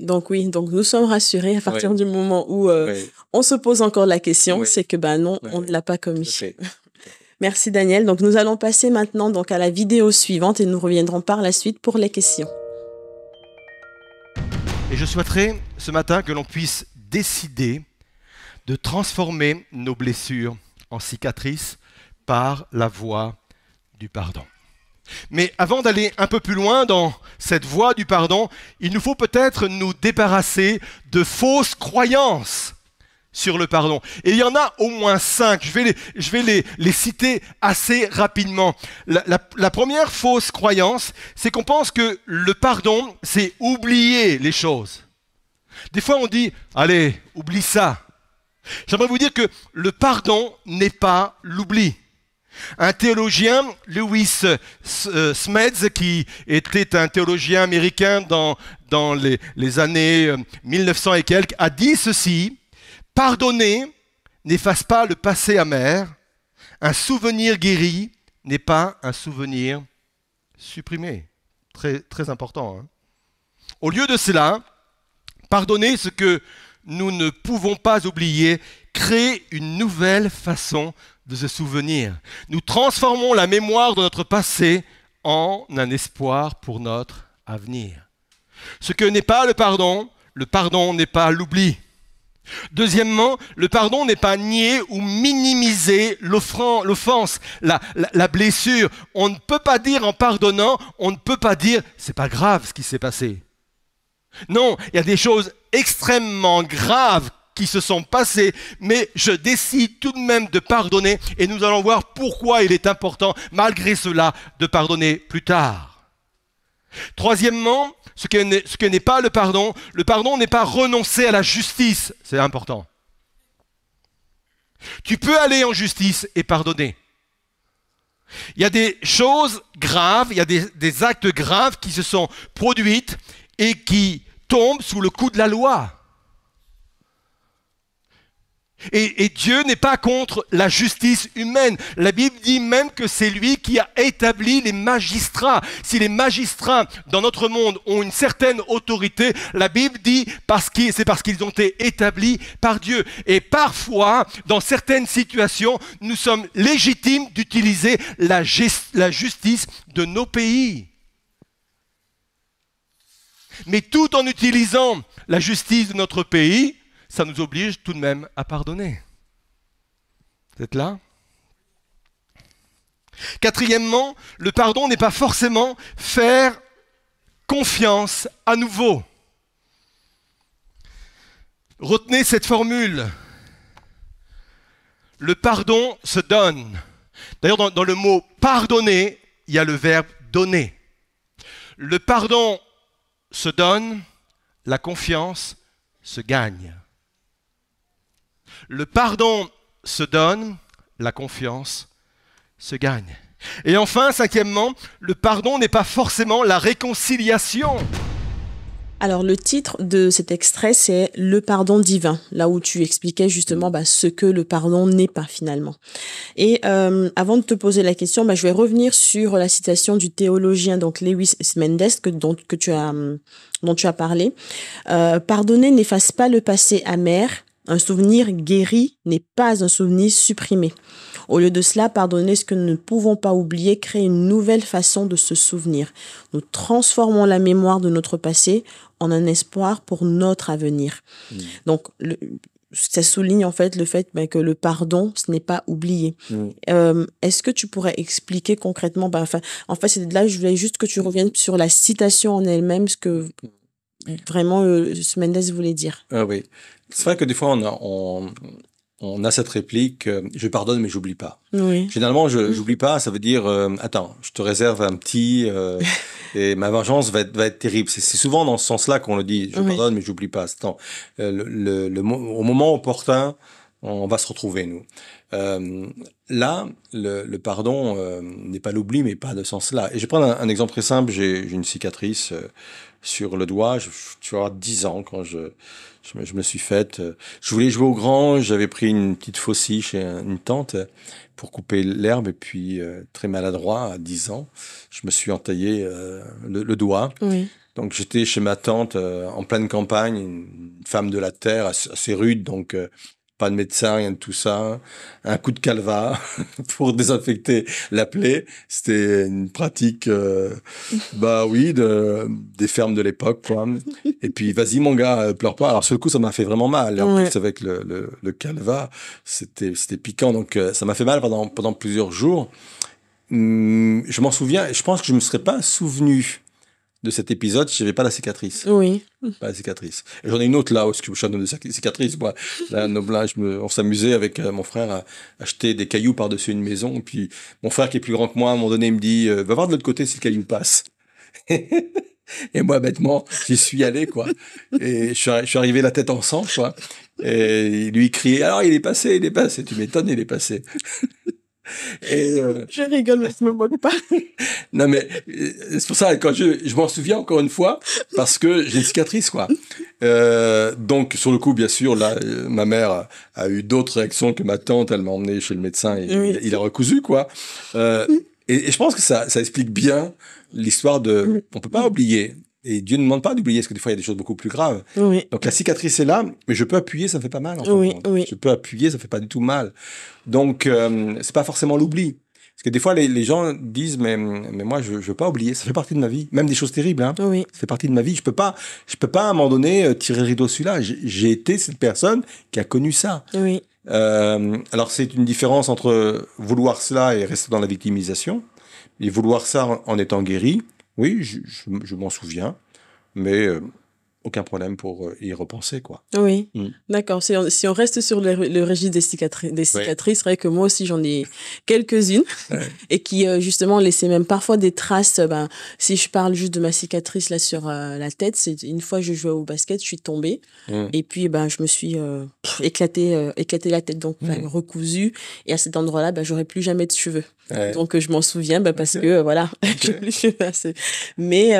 Donc oui, donc nous sommes rassurés à partir du moment où euh, on se pose encore la question, c'est que ben non, on ne l'a pas commis. Merci Daniel. Donc nous allons passer maintenant donc à la vidéo suivante et nous reviendrons par la suite pour les questions. Et je souhaiterais ce matin que l'on puisse décider de transformer nos blessures en cicatrices par la voie du pardon. Mais avant d'aller un peu plus loin dans cette voie du pardon, il nous faut peut-être nous débarrasser de fausses croyances sur le pardon. Et il y en a au moins cinq. Je vais les, je vais les, citer assez rapidement. La, première fausse croyance, c'est qu'on pense que le pardon, c'est oublier les choses. Des fois, on dit, allez, oublie ça. J'aimerais vous dire que le pardon n'est pas l'oubli. Un théologien, Lewis euh, euh, Smeds, qui était un théologien américain dans, dans les années 1900 euh, et quelques, a dit ceci, Pardonner n'efface pas le passé amer. Un souvenir guéri n'est pas un souvenir supprimé. Très, très important. Hein. Au lieu de cela, pardonner ce que nous ne pouvons pas oublier crée une nouvelle façon de se souvenir. Nous transformons la mémoire de notre passé en un espoir pour notre avenir. Ce que n'est pas le pardon, le pardon n'est pas l'oubli. Deuxièmement, le pardon n'est pas nier ou minimiser l'offense, la, blessure. On ne peut pas dire en pardonnant, on ne peut pas dire c'est pas grave ce qui s'est passé. Non, il y a des choses extrêmement graves qui se sont passées, mais je décide tout de même de pardonner et nous allons voir pourquoi il est important, malgré cela, de pardonner plus tard. Troisièmement, ce que n'est pas le pardon, le pardon n'est pas renoncer à la justice, c'est important. Tu peux aller en justice et pardonner. Il y a des choses graves, il y a des, des actes graves qui se sont produites et qui tombent sous le coup de la loi. Et, Dieu n'est pas contre la justice humaine. La Bible dit même que c'est lui qui a établi les magistrats. Si les magistrats dans notre monde ont une certaine autorité, la Bible dit parce qu'ils, c'est parce qu'ils ont été établis par Dieu. Et parfois, dans certaines situations, nous sommes légitimes d'utiliser la justice de nos pays. Mais tout en utilisant la justice de notre pays, ça nous oblige tout de même à pardonner. Vous êtes là Quatrièmement, le pardon n'est pas forcément faire confiance à nouveau. Retenez cette formule. Le pardon se donne. D'ailleurs, dans, dans, le mot pardonner, il y a le verbe donner. Le pardon se donne, la confiance se gagne. Le pardon se donne, la confiance se gagne. Et enfin, cinquièmement, le pardon n'est pas forcément la réconciliation. Alors le titre de cet extrait, c'est Le pardon divin, là où tu expliquais justement bah, ce que le pardon n'est pas finalement. Et euh, avant de te poser la question, bah, je vais revenir sur la citation du théologien donc Lewis Mendes que, dont, tu as, hum, dont tu as parlé. Euh, Pardonner n'efface pas le passé amer, un souvenir guéri n'est pas un souvenir supprimé. Au lieu de cela, pardonner ce que nous ne pouvons pas oublier crée une nouvelle façon de se souvenir. Nous transformons la mémoire de notre passé en un espoir pour notre avenir. Mmh. Donc, ça souligne en fait le fait ben, que le pardon, ce n'est pas oublié. Mmh. Euh, est-ce que tu pourrais expliquer concrètement ben, Enfin, En fait, là je voulais juste que tu reviennes sur la citation en elle-même, ce que vraiment euh, ce Mendes voulait dire. Ah oui. C'est vrai que des fois, on, a, cette réplique euh, je pardonne mais j'oublie pas. Oui. Généralement, je mm. j'oublie pas, ça veut dire euh, attends, je te réserve un petit et ma vengeance va être, terrible. C'est souvent dans ce sens-là qu'on le dit je pardonne mais j'oublie pas. Attends, le, le, au moment opportun, on va se retrouver nous. là, le, pardon n'est pas l'oubli mais pas de sens là. Et je vais prendre un, un exemple très simple j'ai une cicatrice sur le doigt, tu vois, 10 ans quand je, je, me suis faite. Euh, je voulais jouer au grand, j'avais pris une petite faucille chez une tante euh, pour couper l'herbe et puis euh, très maladroit à 10 ans, je me suis entaillé le, doigt. Oui. Donc j'étais chez ma tante en pleine campagne, une femme de la terre assez, rude, donc pas de médecin, rien de tout ça. Un coup de calva pour désinfecter la plaie. C'était une pratique, euh, bah oui, des fermes de l'époque, quoi. Et puis, vas-y, mon gars, euh, pleure pas. Alors, ce coup, ça m'a fait vraiment mal. en plus, avec le, le, calva, c'était, c'était piquant. Donc, euh, ça m'a fait mal pendant, pendant plusieurs jours. Hum, je m'en souviens. Je pense que je me serais pas souvenu de cet épisode, je pas la cicatrice. Oui. Pas la cicatrice. j'en ai une autre là, où je suis de cicatrice. Moi. Là, là on s'amusait avec euh, mon frère à acheter des cailloux par-dessus une maison. puis mon frère qui est plus grand que moi, à un moment donné, il me dit euh, Va voir de l'autre côté si le caillou passe. Et moi, bêtement, j'y suis allé, quoi. Et je suis, arrivé la tête en sang, quoi. Et lui, criait, alors il est passé, il est passé. Tu m'étonnes, il est passé. Euh, je rigole, mais je me moque pas. non, mais euh, c'est pour ça, quand je, je m'en souviens encore une fois, parce que j'ai une cicatrice, quoi. Euh, donc, sur le coup, bien sûr, là, ma mère a eu d'autres réactions que ma tante. Elle m'a emmené chez le médecin et il, a recousu, quoi. et, je pense que ça, ça explique bien l'histoire de. On ne peut pas oublier et Dieu ne demande pas d'oublier, parce que des fois, il y a des choses beaucoup plus graves. Donc la cicatrice est là, mais je peux appuyer, ça ne fait pas mal. Je peux appuyer, ça ne fait pas du tout mal. Donc, ce euh, c'est pas forcément l'oubli. Parce que des fois, les, gens disent, mais, mais moi, je ne veux pas oublier, ça fait partie de ma vie. Même des choses terribles, hein. ça fait partie de ma vie. Je ne peux, pas, je peux pas, à un moment donné, euh, tirer rideau celui-là. J'ai été cette personne qui a connu ça. Euh, alors, c'est une différence entre vouloir cela et rester dans la victimisation, et vouloir ça en étant guéri, oui, je, m'en souviens, mais euh, aucun problème pour euh, y repenser, quoi. Oui, mm. d'accord. Si, si on, reste sur le, régime des, des cicatrices, c'est vrai que moi aussi j'en ai quelques-unes et qui euh, justement laissaient même parfois des traces. Euh, ben, si je parle juste de ma cicatrice là sur la tête, c'est une fois je jouais au basket, je suis tombée et puis ben je me suis éclaté éclatée, éclaté, la tête donc recousue et à cet endroit-là, ben j'aurais plus jamais de cheveux. Donc je m'en souviens ben, parce que voilà, mais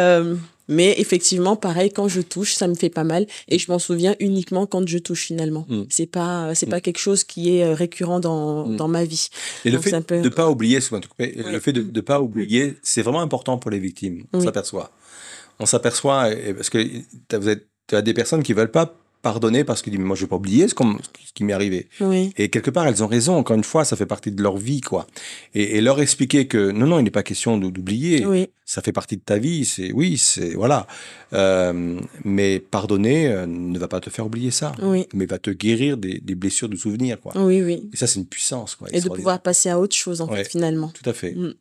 mais effectivement, pareil, quand je touche, ça me fait pas mal et je m'en souviens uniquement quand je touche finalement. Mm. Ce n'est pas, euh, mm. pas quelque chose qui est euh, récurrent mm. dans, ma vie. Et le fait de pas oublier, le fait de, ne pas oublier, c'est vraiment important pour les victimes. On s'aperçoit. On s'aperçoit parce que tu êtes, as des personnes qui veulent pas pardonner parce qu'ils disent moi je vais pas oublier ce, qui m'est arrivé et quelque part elles ont raison encore une fois ça fait partie de leur vie quoi et, leur expliquer que non non il n'est pas question d'oublier ça fait partie de ta vie c'est oui c'est voilà euh, mais pardonner euh, ne va pas te faire oublier ça mais va te guérir des, blessures de souvenirs quoi oui oui et ça c'est une puissance et de pouvoir passer à autre chose en fait finalement tout à fait mm.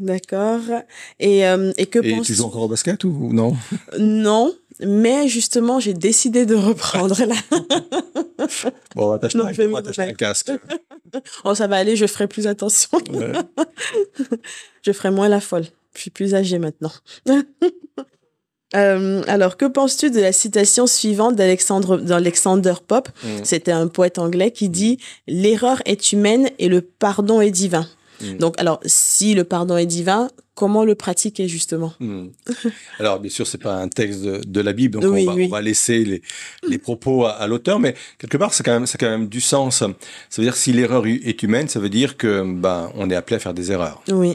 D'accord. Et, euh, et que penses-tu sont encore au basket ou non Non, mais justement, j'ai décidé de reprendre là. bon, on va casque. oh, ça va aller, je ferai plus attention. je ferai moins la folle. Je suis plus âgée maintenant. Euh, alors, que penses-tu de la citation suivante d'Alexandre, d'Alexander Pope mm. C'était un poète anglais qui dit mm. ⁇ L'erreur est humaine et le pardon est divin ⁇ Mm. Donc, alors, si le pardon est divin, comment le pratiquer justement mm. Alors, bien sûr, c'est pas un texte de, la Bible, donc on, va, laisser les, propos à, l'auteur, mais quelque part, c'est quand même, ça quand même du sens. Ça veut dire si l'erreur est humaine, ça veut dire que ben, on est appelé à faire des erreurs. Oui.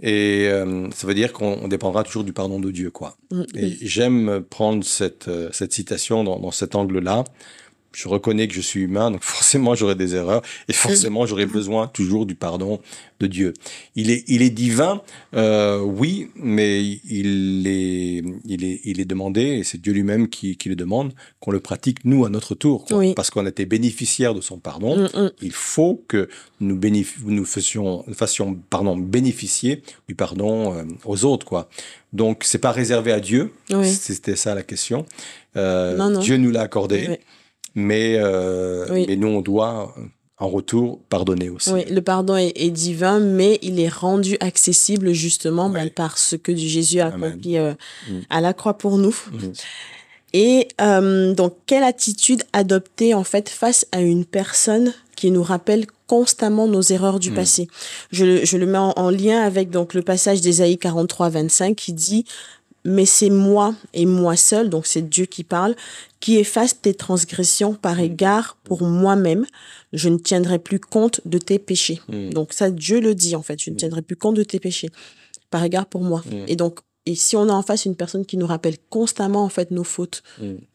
Et euh, ça veut dire qu'on dépendra toujours du pardon de Dieu, quoi. Mm, Et j'aime prendre cette, euh, citation dans cet angle-là je reconnais que je suis humain, donc forcément j'aurai des erreurs et forcément j'aurai besoin toujours du pardon de Dieu. Il est, il est divin, euh, oui, mais il est, il est, il est demandé, et c'est Dieu lui-même qui, le demande, qu'on le pratique nous à notre tour, parce qu'on a été bénéficiaire de son pardon. Mm, mm. Il faut que nous, nous fassions, pardon, bénéficier du pardon euh, aux autres, quoi. Donc c'est pas réservé à Dieu, c'était ça la question. Euh, Dieu nous l'a accordé mais, euh, mais nous, on doit euh, en retour pardonner aussi. Oui, le pardon est, divin, mais il est rendu accessible justement bah, par ce que Jésus a accompli euh, mm. à la croix pour nous. Mm. Et donc, quelle attitude adopter en fait face à une personne qui nous rappelle constamment nos erreurs du mm. passé. Je, je, le mets en, lien avec donc le passage d'Ésaïe 43, 25 qui dit mais c'est moi et moi seul, donc c'est Dieu qui parle, qui efface tes transgressions par égard pour moi-même. Je ne tiendrai plus compte de tes péchés. Hmm. Donc ça, Dieu le dit en fait, je ne hmm. tiendrai plus compte de tes péchés par égard pour moi. Hmm. Et donc, et si on a en face une personne qui nous rappelle constamment en fait nos fautes,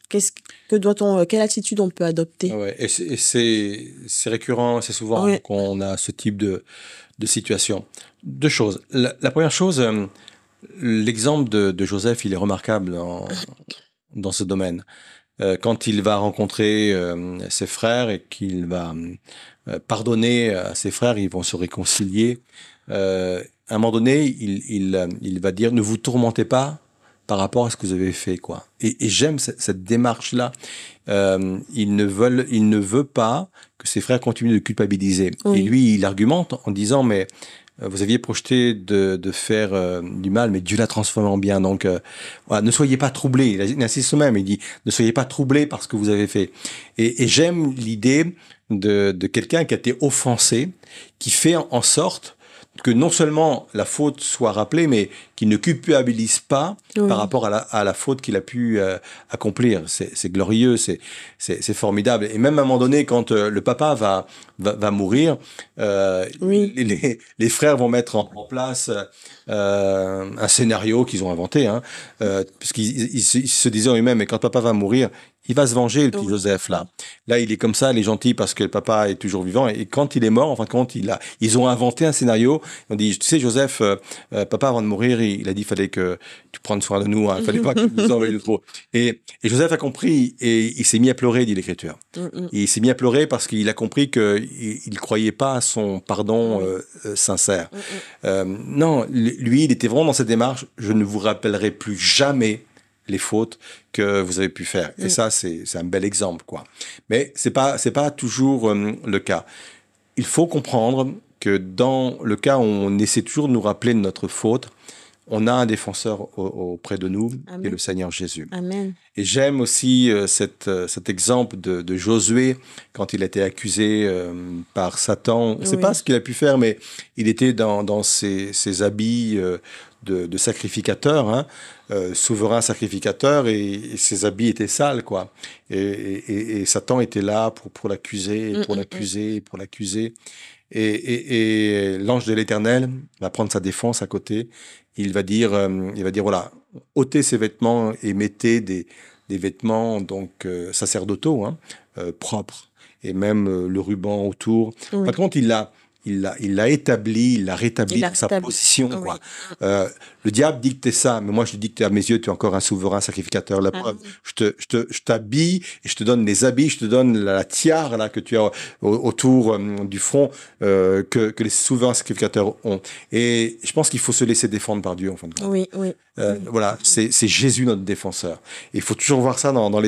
qu'est-ce que doit-on, euh, quelle attitude on peut adopter ah ouais, Et c'est récurrent, c'est souvent qu'on a ce type de, de situation. Deux choses. la première chose, euh, L'exemple de, Joseph, il est remarquable dans, ce domaine. Euh, quand il va rencontrer euh, ses frères et qu'il va euh, pardonner à ses frères, ils vont se réconcilier. à un moment donné, il, il, va dire ne vous tourmentez pas par rapport à ce que vous avez fait, quoi. Et, j'aime cette, démarche-là. il ne il ne veut pas que ses frères continuent de culpabiliser. Et lui, il argumente en disant mais euh, vous aviez projeté de, de faire euh, du mal, mais Dieu l'a transformé en bien. Donc, euh, ne soyez pas troublés. Il insiste même, il dit, ne soyez pas troublés par ce que vous avez fait. Et, et j'aime l'idée de, de quelqu'un qui a été offensé, qui fait en sorte que non seulement la faute soit rappelée, mais qu'il ne culpabilise pas par rapport à la, faute qu'il a pu euh, accomplir. C'est glorieux, c'est formidable. Et même à un moment donné, quand euh, le papa va, mourir, euh, les, frères vont mettre en, place un scénario qu'ils ont inventé, hein, parce qu'ils se disaient eux-mêmes, mais quand papa va mourir, il va se venger, le petit Joseph, là. Là, il est comme ça, il est gentil parce que le papa est toujours vivant. Et quand il est mort, en fin de il a, ils ont inventé un scénario. Ils ont dit, tu sais, Joseph, euh, euh, papa, avant de mourir, il, a dit, fallait que tu prennes soin de nous, ne hein. fallait pas que nous envoies trop. Et, Joseph a compris et il s'est mis à pleurer, dit l'écriture. Mm, mm. il s'est mis à pleurer parce qu'il a compris qu'il il croyait pas à son pardon euh, sincère. Mm, non, lui, il était vraiment dans cette démarche, je ne vous rappellerai plus jamais les fautes que vous avez pu faire. Et mm. ça, c'est un bel exemple, quoi. Mais c'est pas pas toujours euh, le cas. Il faut comprendre que dans le cas où on essaie toujours de nous rappeler de notre faute, on a un défenseur auprès de nous, et qui le Seigneur Jésus. Et j'aime aussi euh, euh, cet exemple de, Josué quand il a été accusé euh, par Satan. On ne pas ce qu'il a pu faire, mais il était dans, ses, habits de, sacrificateur, hein, souverain sacrificateur, et, ses habits étaient sales, quoi. Et, Satan était là pour, mm, mm, l'accuser, pour l'accuser, pour l'accuser. Et, et l'ange de l'Éternel va prendre sa défense à côté il va dire, euh, il va dire voilà, ôtez ces vêtements et mettez des, des vêtements donc euh, sacerdotaux, hein, euh, propres, et même le ruban autour. Par contre, il l'a il l'a, il l'a établi, il l'a rétabli dans sa position. Quoi. Euh, le diable dictait ça, mais moi je dis que à mes yeux, tu es encore un souverain sacrificateur. La ah preuve, je, te, je, te, je t'habille et je te donne les habits, je te donne la, tiare là que tu as autour euh, du front euh, que, que, les souverains sacrificateurs ont. Et je pense qu'il faut se laisser défendre par Dieu en fin de compte. Oui, oui. Euh, voilà, c'est Jésus notre défenseur. il faut toujours voir ça dans, dans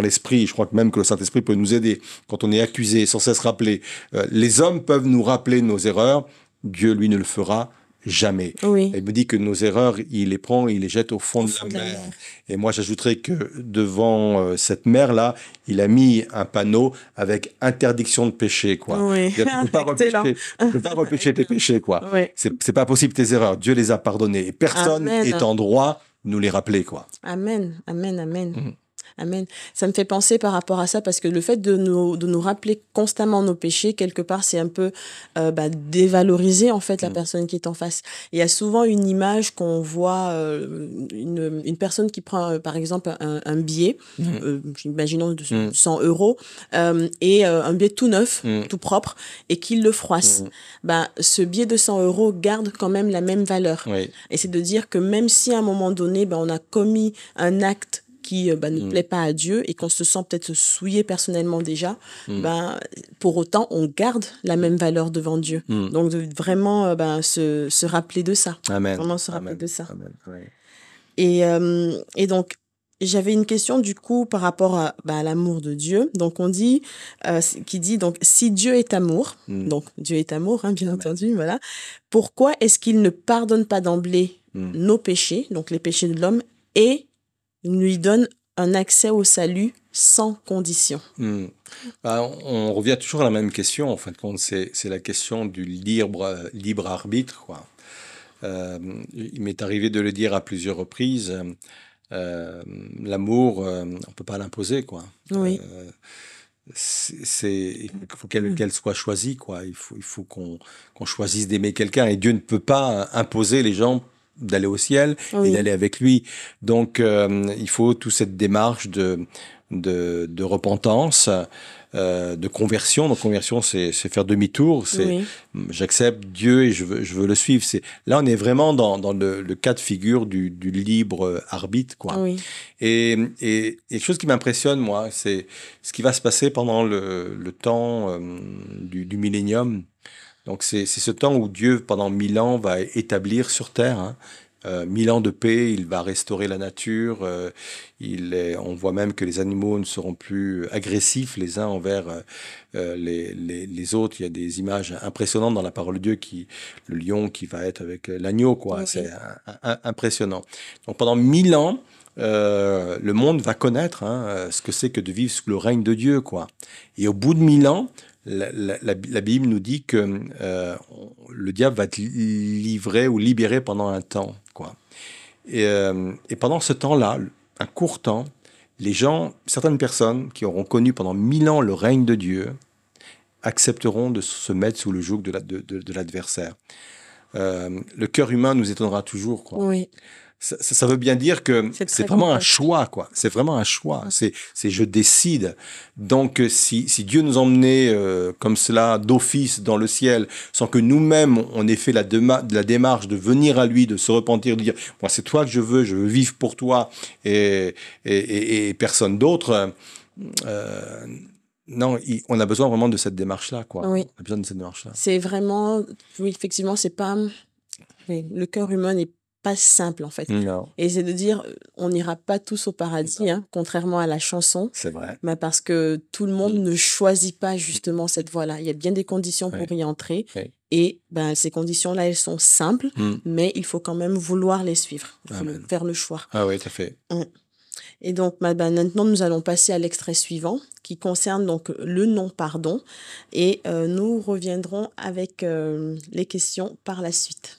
l'esprit. Je crois que même que le Saint-Esprit peut nous aider. Quand on est accusé, sans cesse rappeler euh, les hommes peuvent nous rappeler nos erreurs. Dieu, lui, ne le fera jamais. Oui. me dit que nos erreurs, il les prend, il les jette au fond, de, la mer. Et moi, j'ajouterais que devant euh, cette mer-là, il a mis un panneau avec interdiction de pêcher, quoi. Oui. ne peux pas repêcher, tes péchés, quoi. Oui. C'est pas possible tes erreurs. Dieu les a pardonnées. Et personne n'est en droit de nous les rappeler, quoi. Amen, amen, amen. Mm. Amen. Ça me fait penser par rapport à ça parce que le fait de nous, rappeler constamment nos péchés, quelque part, c'est un peu euh, bah, dévaloriser en fait la mm. personne qui est en face. Il y a souvent une image qu'on voit, euh, une, personne qui prend euh, par exemple un, billet, mm. j'imagine imaginons de 100 mm. euros, et un billet tout neuf, tout propre, et qu'il le froisse. Bah, ce billet de 100 euros garde quand même la même valeur. Et c'est de dire que même si à un moment donné, bah, on a commis un acte qui euh, bah, ne mm. plaît pas à Dieu et qu'on se sent peut-être souillé personnellement déjà, ben pour autant, on garde la même valeur devant Dieu. Mm. Donc, de vraiment euh, bah, se, se, rappeler de ça. Amen. Vraiment se rappeler de ça. Et, euh, et donc, j'avais une question du coup par rapport à, l'amour de Dieu. Donc on dit, qui dit donc si Dieu est amour, donc Dieu est amour, hein, bien entendu, voilà. Pourquoi est-ce qu'il ne pardonne pas d'emblée nos péchés, donc les péchés de l'homme, et lui donne un accès au salut sans condition. Hmm. Bah, on revient toujours à la même question, en fin de compte, c'est la question du libre, libre arbitre. Quoi. Euh, il m'est arrivé de le dire à plusieurs reprises, euh, l'amour, euh, on ne peut pas l'imposer. quoi. c'est il faut hmm. qu'elle soit choisie quoi il faut il faut qu'on choisisse d'aimer quelqu'un et Dieu ne peut pas imposer les gens d'aller au ciel et d'aller avec lui. Donc, euh, il faut toute cette démarche de, de, repentance. Euh, de conversion. Donc conversion, c'est faire demi-tour. C'est j'accepte Dieu et je veux, le suivre. C'est là, on est vraiment dans, le, cas de figure du, libre euh, arbitre, quoi. Et, et, chose qui m'impressionne, moi, c'est ce qui va se passer pendant le, temps du, du millénium. Donc c'est ce temps où Dieu, pendant mille ans, va établir sur terre. Hein. Euh, mille ans de paix, il va restaurer la nature. Euh, il on voit même que les animaux ne seront plus agressifs les uns envers euh, les, les, les, autres. Il y a des images impressionnantes dans la parole de Dieu qui le lion qui va être avec l'agneau, quoi. C'est impressionnant. Donc pendant mille ans, le monde va connaître hein, ce que c'est que de vivre sous le règne de Dieu, quoi. Et au bout de mille ans, la, Bible nous dit que euh, le diable va être livré ou libéré pendant un temps. Quoi. Euh, et, pendant ce temps-là, un court temps, les gens, certaines personnes qui auront connu pendant mille ans le règne de Dieu, accepteront de se mettre sous le joug de l'adversaire. Euh, le cœur humain nous étonnera toujours. Quoi. Oui ça, veut bien dire que c'est vraiment un choix, quoi. C'est vraiment un choix. C'est, je décide. Donc, euh, si, Dieu nous emmenait euh, comme cela d'office dans le ciel, sans que nous-mêmes on ait fait la, la démarche de venir à lui, de se repentir, de dire, moi c'est toi que je veux, je veux vivre pour toi et, et, personne d'autre. Euh, non, on a besoin vraiment de cette démarche-là, quoi. On a besoin de cette démarche-là. C'est vraiment, oui, effectivement, c'est pas, le cœur humain est pas simple en fait. Et c'est de dire, on n'ira pas tous au paradis, hein, contrairement à la chanson. C'est vrai. Mais parce que tout le monde mm. ne choisit pas justement cette voie-là. Il y a bien des conditions pour y entrer. Et ben, ces conditions-là, elles sont simples, mm. mais il faut quand même vouloir les suivre, faire le choix. Ah oui, tout à fait. Mm. Et donc ben, maintenant, nous allons passer à l'extrait suivant qui concerne donc le non-pardon. Et euh, nous reviendrons avec euh, les questions par la suite.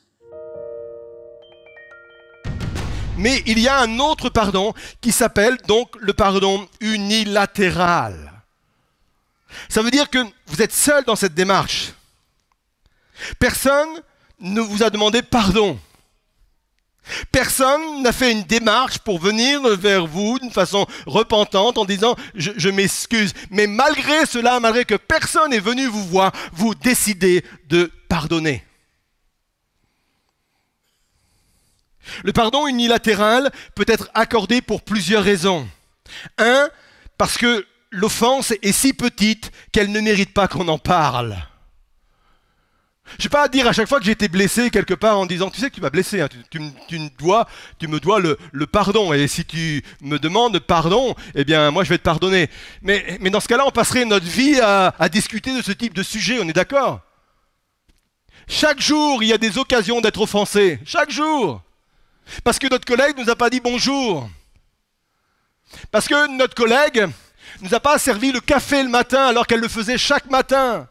Mais il y a un autre pardon qui s'appelle donc le pardon unilatéral. Ça veut dire que vous êtes seul dans cette démarche. Personne ne vous a demandé pardon. Personne n'a fait une démarche pour venir vers vous d'une façon repentante en disant je, m'excuse. Mais malgré cela, malgré que personne n'est venu vous voir, vous décidez de pardonner. Le pardon unilatéral peut être accordé pour plusieurs raisons. Un, parce que l'offense est si petite qu'elle ne mérite pas qu'on en parle. Je ne pas à dire à chaque fois que j'ai été blessé quelque part en disant, tu sais que tu m'as blessé, hein, tu, me dois, tu me dois le, pardon, et si tu me demandes pardon, eh bien moi je vais te pardonner. Mais, dans ce cas-là, on passerait notre vie à, à discuter de ce type de sujet, on est d'accord Chaque jour, il y a des occasions d'être offensé, chaque jour. Parce que notre collègue ne nous a pas dit bonjour. Parce que notre collègue ne nous a pas servi le café le matin alors qu'elle le faisait chaque matin.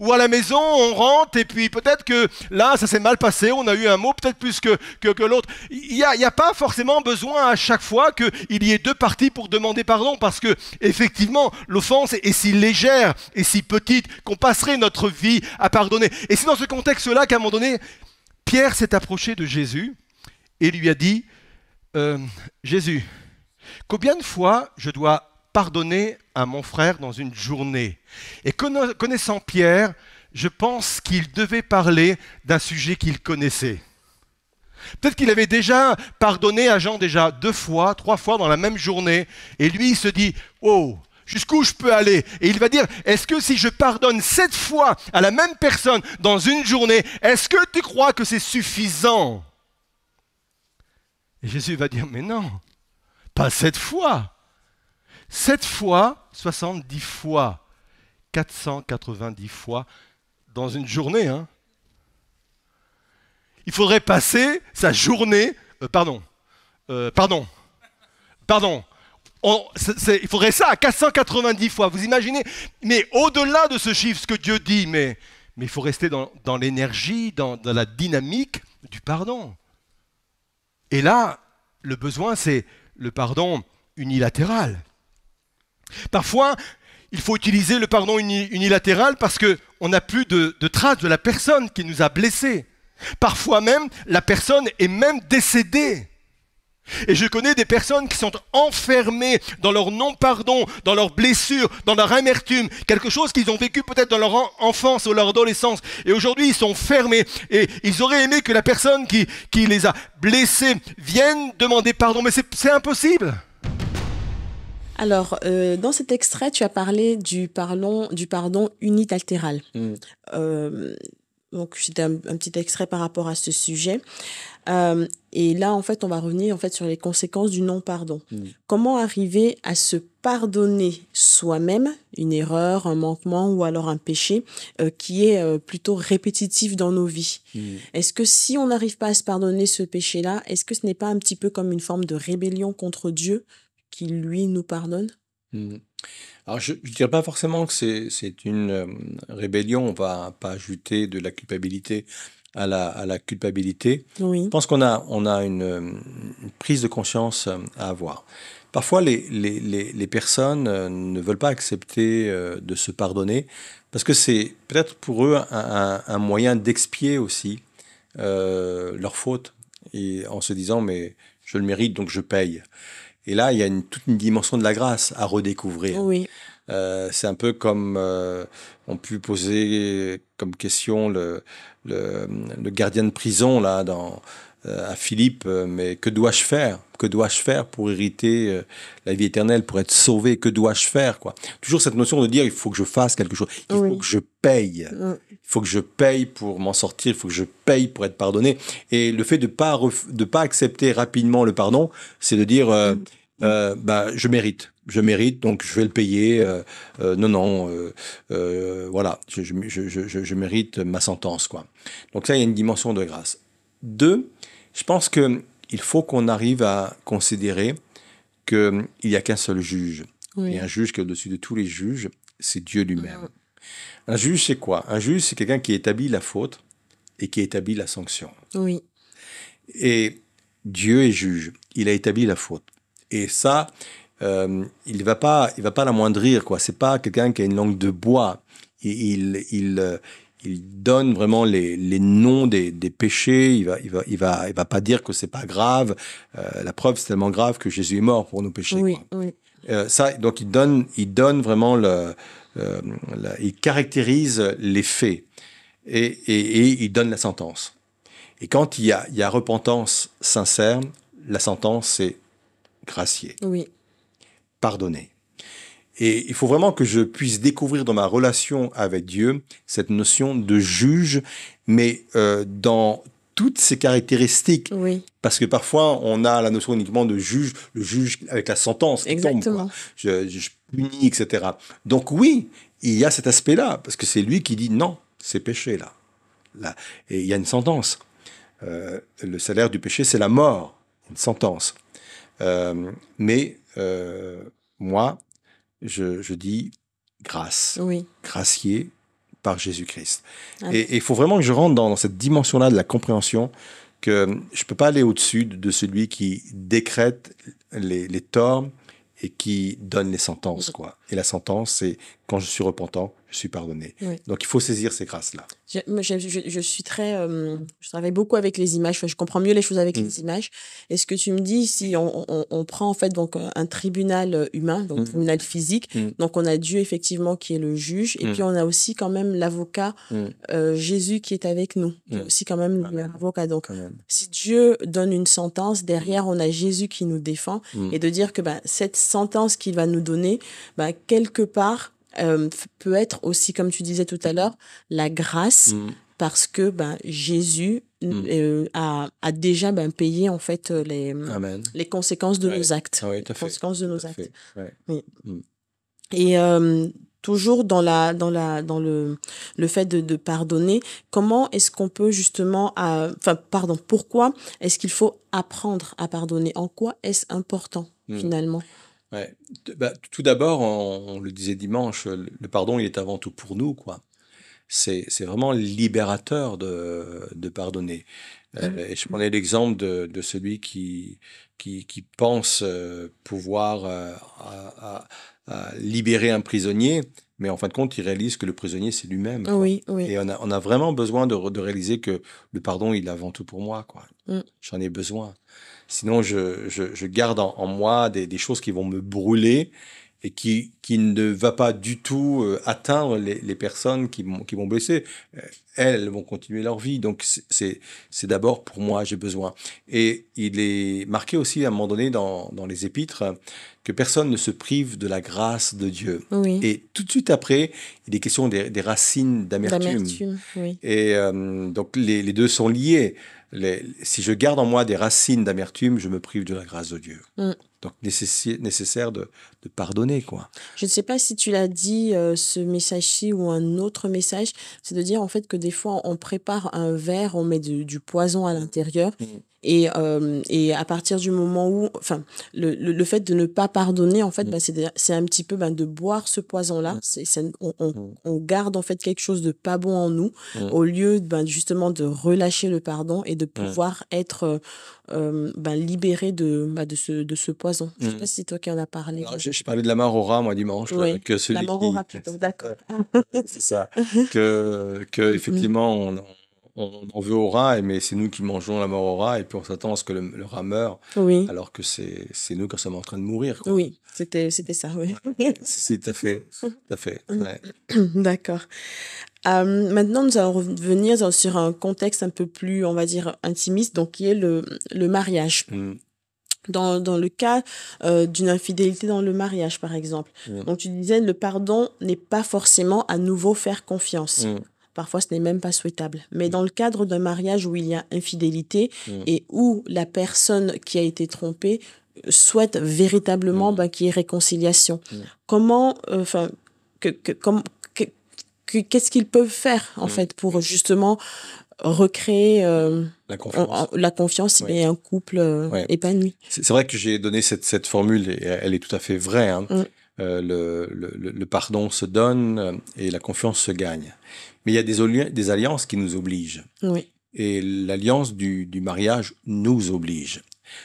Ou à la maison, on rentre et puis peut-être que là, ça s'est mal passé, on a eu un mot peut-être plus que, que, l'autre. Il n'y a, pas forcément besoin à chaque fois qu'il y ait deux parties pour demander pardon parce que, effectivement, l'offense est, est, si légère et si petite qu'on passerait notre vie à pardonner. Et c'est dans ce contexte-là qu'à un moment donné, Pierre s'est approché de Jésus et lui a dit, euh, Jésus, combien de fois je dois pardonner à mon frère dans une journée Et connaissant Pierre, je pense qu'il devait parler d'un sujet qu'il connaissait. Peut-être qu'il avait déjà pardonné à Jean déjà deux fois, trois fois dans la même journée, et lui il se dit, oh, jusqu'où je peux aller. Et il va dire, est-ce que si je pardonne sept fois à la même personne dans une journée, est-ce que tu crois que c'est suffisant Jésus va dire, mais non, pas cette fois. Cette fois, 70 fois, 490 fois dans une journée. Hein. Il faudrait passer sa journée, euh, euh, pardon, pardon, pardon, il faudrait ça à 490 fois. Vous imaginez Mais au-delà de ce chiffre, ce que Dieu dit, mais, mais il faut rester dans, l'énergie, dans la dynamique du pardon. Et là, le besoin, c'est le pardon unilatéral. Parfois, il faut utiliser le pardon unilatéral parce qu'on n'a plus de, traces de la personne qui nous a blessés. Parfois même, la personne est même décédée. Et je connais des personnes qui sont enfermées dans leur non-pardon, dans leurs blessures, dans leur amertume, quelque chose qu'ils ont vécu peut-être dans leur enfance ou leur adolescence. Et aujourd'hui, ils sont fermés. Et ils auraient aimé que la personne qui, les a blessés vienne demander pardon. Mais c'est impossible. Alors, euh, dans cet extrait, tu as parlé du, du pardon unilatéral. Hmm. Euh, donc c'était un, petit extrait par rapport à ce sujet. Euh, et là, en fait, on va revenir en fait sur les conséquences du non-pardon. Mmh. Comment arriver à se pardonner soi-même une erreur, un manquement ou alors un péché euh, qui est euh, plutôt répétitif dans nos vies mmh. Est-ce que si on n'arrive pas à se pardonner ce péché-là, est-ce que ce n'est pas un petit peu comme une forme de rébellion contre Dieu qui, lui, nous pardonne mmh. Alors, je ne dirais pas forcément que c'est une euh, rébellion, on va pas ajouter de la culpabilité à la, à la culpabilité. Je pense qu'on a, on a une, prise de conscience euh, à avoir. Parfois, les, les, les, personnes euh, ne veulent pas accepter de se pardonner parce que c'est peut-être pour eux un, un, moyen d'expier aussi leur faute et en se disant mais je le mérite donc je paye. Et là, il y a une, toute une dimension de la grâce à redécouvrir. Oui. Euh, c'est un peu comme euh, on peut poser comme question le, le, gardien de prison là dans euh, à Philippe, mais que dois-je faire Que dois-je faire pour hériter la vie éternelle, pour être sauvé Que dois-je faire quoi Toujours cette notion de dire il faut que je fasse quelque chose, il faut que je paye. Mm il faut que je paye pour m'en sortir, il faut que je paye pour être pardonné. Et le fait de pas de pas accepter rapidement le pardon, c'est de dire euh, mm. euh, bah je mérite, je mérite, donc je vais le payer. Euh, non non, voilà, je, je, je, je, mérite ma sentence quoi. Donc ça il y a une dimension de grâce. Deux, je pense que il faut qu'on arrive à considérer qu'il hum, n'y a qu'un seul juge. Et Il y a un juge qui est au-dessus de tous les juges, c'est Dieu lui-même. Mm. Un juge, c'est quoi Un juge, c'est quelqu'un qui établit la faute et qui établit la sanction. Oui. Et Dieu est juge. Il a établi la faute. Et ça, euh, il va pas, il va pas l'amoindrir. quoi. C'est pas quelqu'un qui a une langue de bois. Il, il, il, euh, donne vraiment les, noms des, péchés. Il va, il va, il va, pas dire que c'est pas grave. Euh, la preuve, c'est tellement grave que Jésus est mort pour nos péchés. Oui, oui. ça, donc il donne, il donne vraiment le, euh, il caractérise les faits et, il donne la sentence. Et quand il y a, repentance sincère, la sentence est gracier. Oui. Pardonner. Et il faut vraiment que je puisse découvrir dans ma relation avec Dieu cette notion de juge, mais euh, dans toutes ces caractéristiques. Parce que parfois, on a la notion uniquement de juge, le juge avec la sentence qui Exactement. tombe, je, punis, etc. Donc oui, il y a cet aspect-là, parce que c'est lui qui dit non, c'est péché là. Et il y a une sentence. Euh, le salaire du péché, c'est la mort, une sentence. Euh, mais euh, moi, je, dis grâce, oui. gracier, Jésus-Christ. Ah et il faut vraiment que je rentre dans, cette dimension-là de la compréhension que je ne peux pas aller au-dessus de celui qui décrète les torts et qui donne les sentences. Quoi. Et la sentence, c'est quand je suis repentant, suis pardonné. Donc il faut saisir ces grâces-là. Je, je, je, suis très. Euh, je travaille beaucoup avec les images. je comprends mieux les choses avec mm. les images. est ce que tu me dis, si on, on, prend en fait donc un tribunal euh, humain, donc mm. tribunal physique, mm. donc on a Dieu effectivement qui est le juge, et puis on a aussi quand même l'avocat euh, Jésus qui est avec nous, aussi quand même l'avocat. Donc si Dieu donne une sentence, derrière on a Jésus qui nous défend, et de dire que ben, cette sentence qu'il va nous donner, ben, quelque part euh, peut être aussi, comme tu disais tout à l'heure, la grâce, mm. parce que ben, Jésus mm. euh, a, a, déjà ben, payé en fait euh, les, les conséquences de nos actes. Ah les conséquences de nos actes. Mm. Et toujours dans la dans la dans le le fait de, de pardonner comment est-ce qu'on peut justement enfin pardon pourquoi est-ce qu'il faut apprendre à pardonner en quoi est-ce important finalement Ouais. Bah, tout d'abord, on, le disait dimanche, le pardon, il est avant tout pour nous, quoi. C'est vraiment libérateur de, de pardonner. Euh, mmh. et je prenais l'exemple de, de, celui qui, qui, qui pense euh, pouvoir euh, libérer un prisonnier, mais en fin de compte, il réalise que le prisonnier, c'est lui-même. Oui, Et on a, on a, vraiment besoin de, de réaliser que le pardon, il est avant tout pour moi. quoi. Mmh. J'en ai besoin. Sinon, je, je, garde en, moi des, des, choses qui vont me brûler et qui, qui ne va pas du tout euh, atteindre les, les, personnes qui, qui m'ont blessé. Euh, elles vont continuer leur vie. Donc, c'est d'abord pour moi, j'ai besoin. Et il est marqué aussi à un moment donné dans, dans les épîtres que personne ne se prive de la grâce de Dieu. Et tout de suite après, il est question des, des racines d'amertume. Et euh, donc, les, les, deux sont liés si je garde en moi des racines d'amertume, je me prive de la grâce de Dieu. Mm. Donc nécessaire, de, pardonner, quoi. Je ne sais pas si tu l'as dit, euh, ce message-ci ou un autre message, c'est de dire en fait que des fois on prépare un verre, on met du poison à l'intérieur. Mm. Et, euh, et à partir du moment où, enfin, le, le, fait de ne pas pardonner, en fait, mm. bah, c'est un petit peu bah, de boire ce poison-là. Mm. On, on, mm. on, garde en fait quelque chose de pas bon en nous, au lieu bah, justement de relâcher le pardon et de pouvoir être euh, euh, libéré de, de, ce, de ce poison. Je sais pas si c'est toi qui en as parlé. J'ai parlé de la Marora moi, dimanche. que la marora plutôt, d'accord. c'est ça. Que, que effectivement, on on en veut au rat, mais c'est nous qui mangeons la mort au rat, et puis on s'attend à ce que le, rat meure, alors que c'est nous qui sommes en train de mourir. Oui, c'était ça, oui. c'est tout à fait, à fait. Mm. D'accord. Euh, maintenant, nous allons revenir sur un contexte un peu plus, on va dire, intimiste, donc qui est le, mariage. Mm. Dans, le cas euh, d'une infidélité dans le mariage, par exemple. Mm. Donc, tu disais, le pardon n'est pas forcément à nouveau faire confiance. Parfois, ce n'est même pas souhaitable. Mais mm. dans le cadre d'un mariage où il y a infidélité mm. et où la personne qui a été trompée euh, souhaite véritablement mm. ben, qu'il y ait réconciliation, comment, euh, enfin, qu'est-ce qu'ils peuvent faire en fait pour justement recréer euh, la confiance, la et un couple épanoui. C'est vrai que j'ai donné cette, formule et elle est tout à fait vraie. Hein. le, pardon se donne et la confiance se gagne. Mais il y a des, des alliances qui nous obligent. Oui. Et l'alliance du, mariage nous oblige.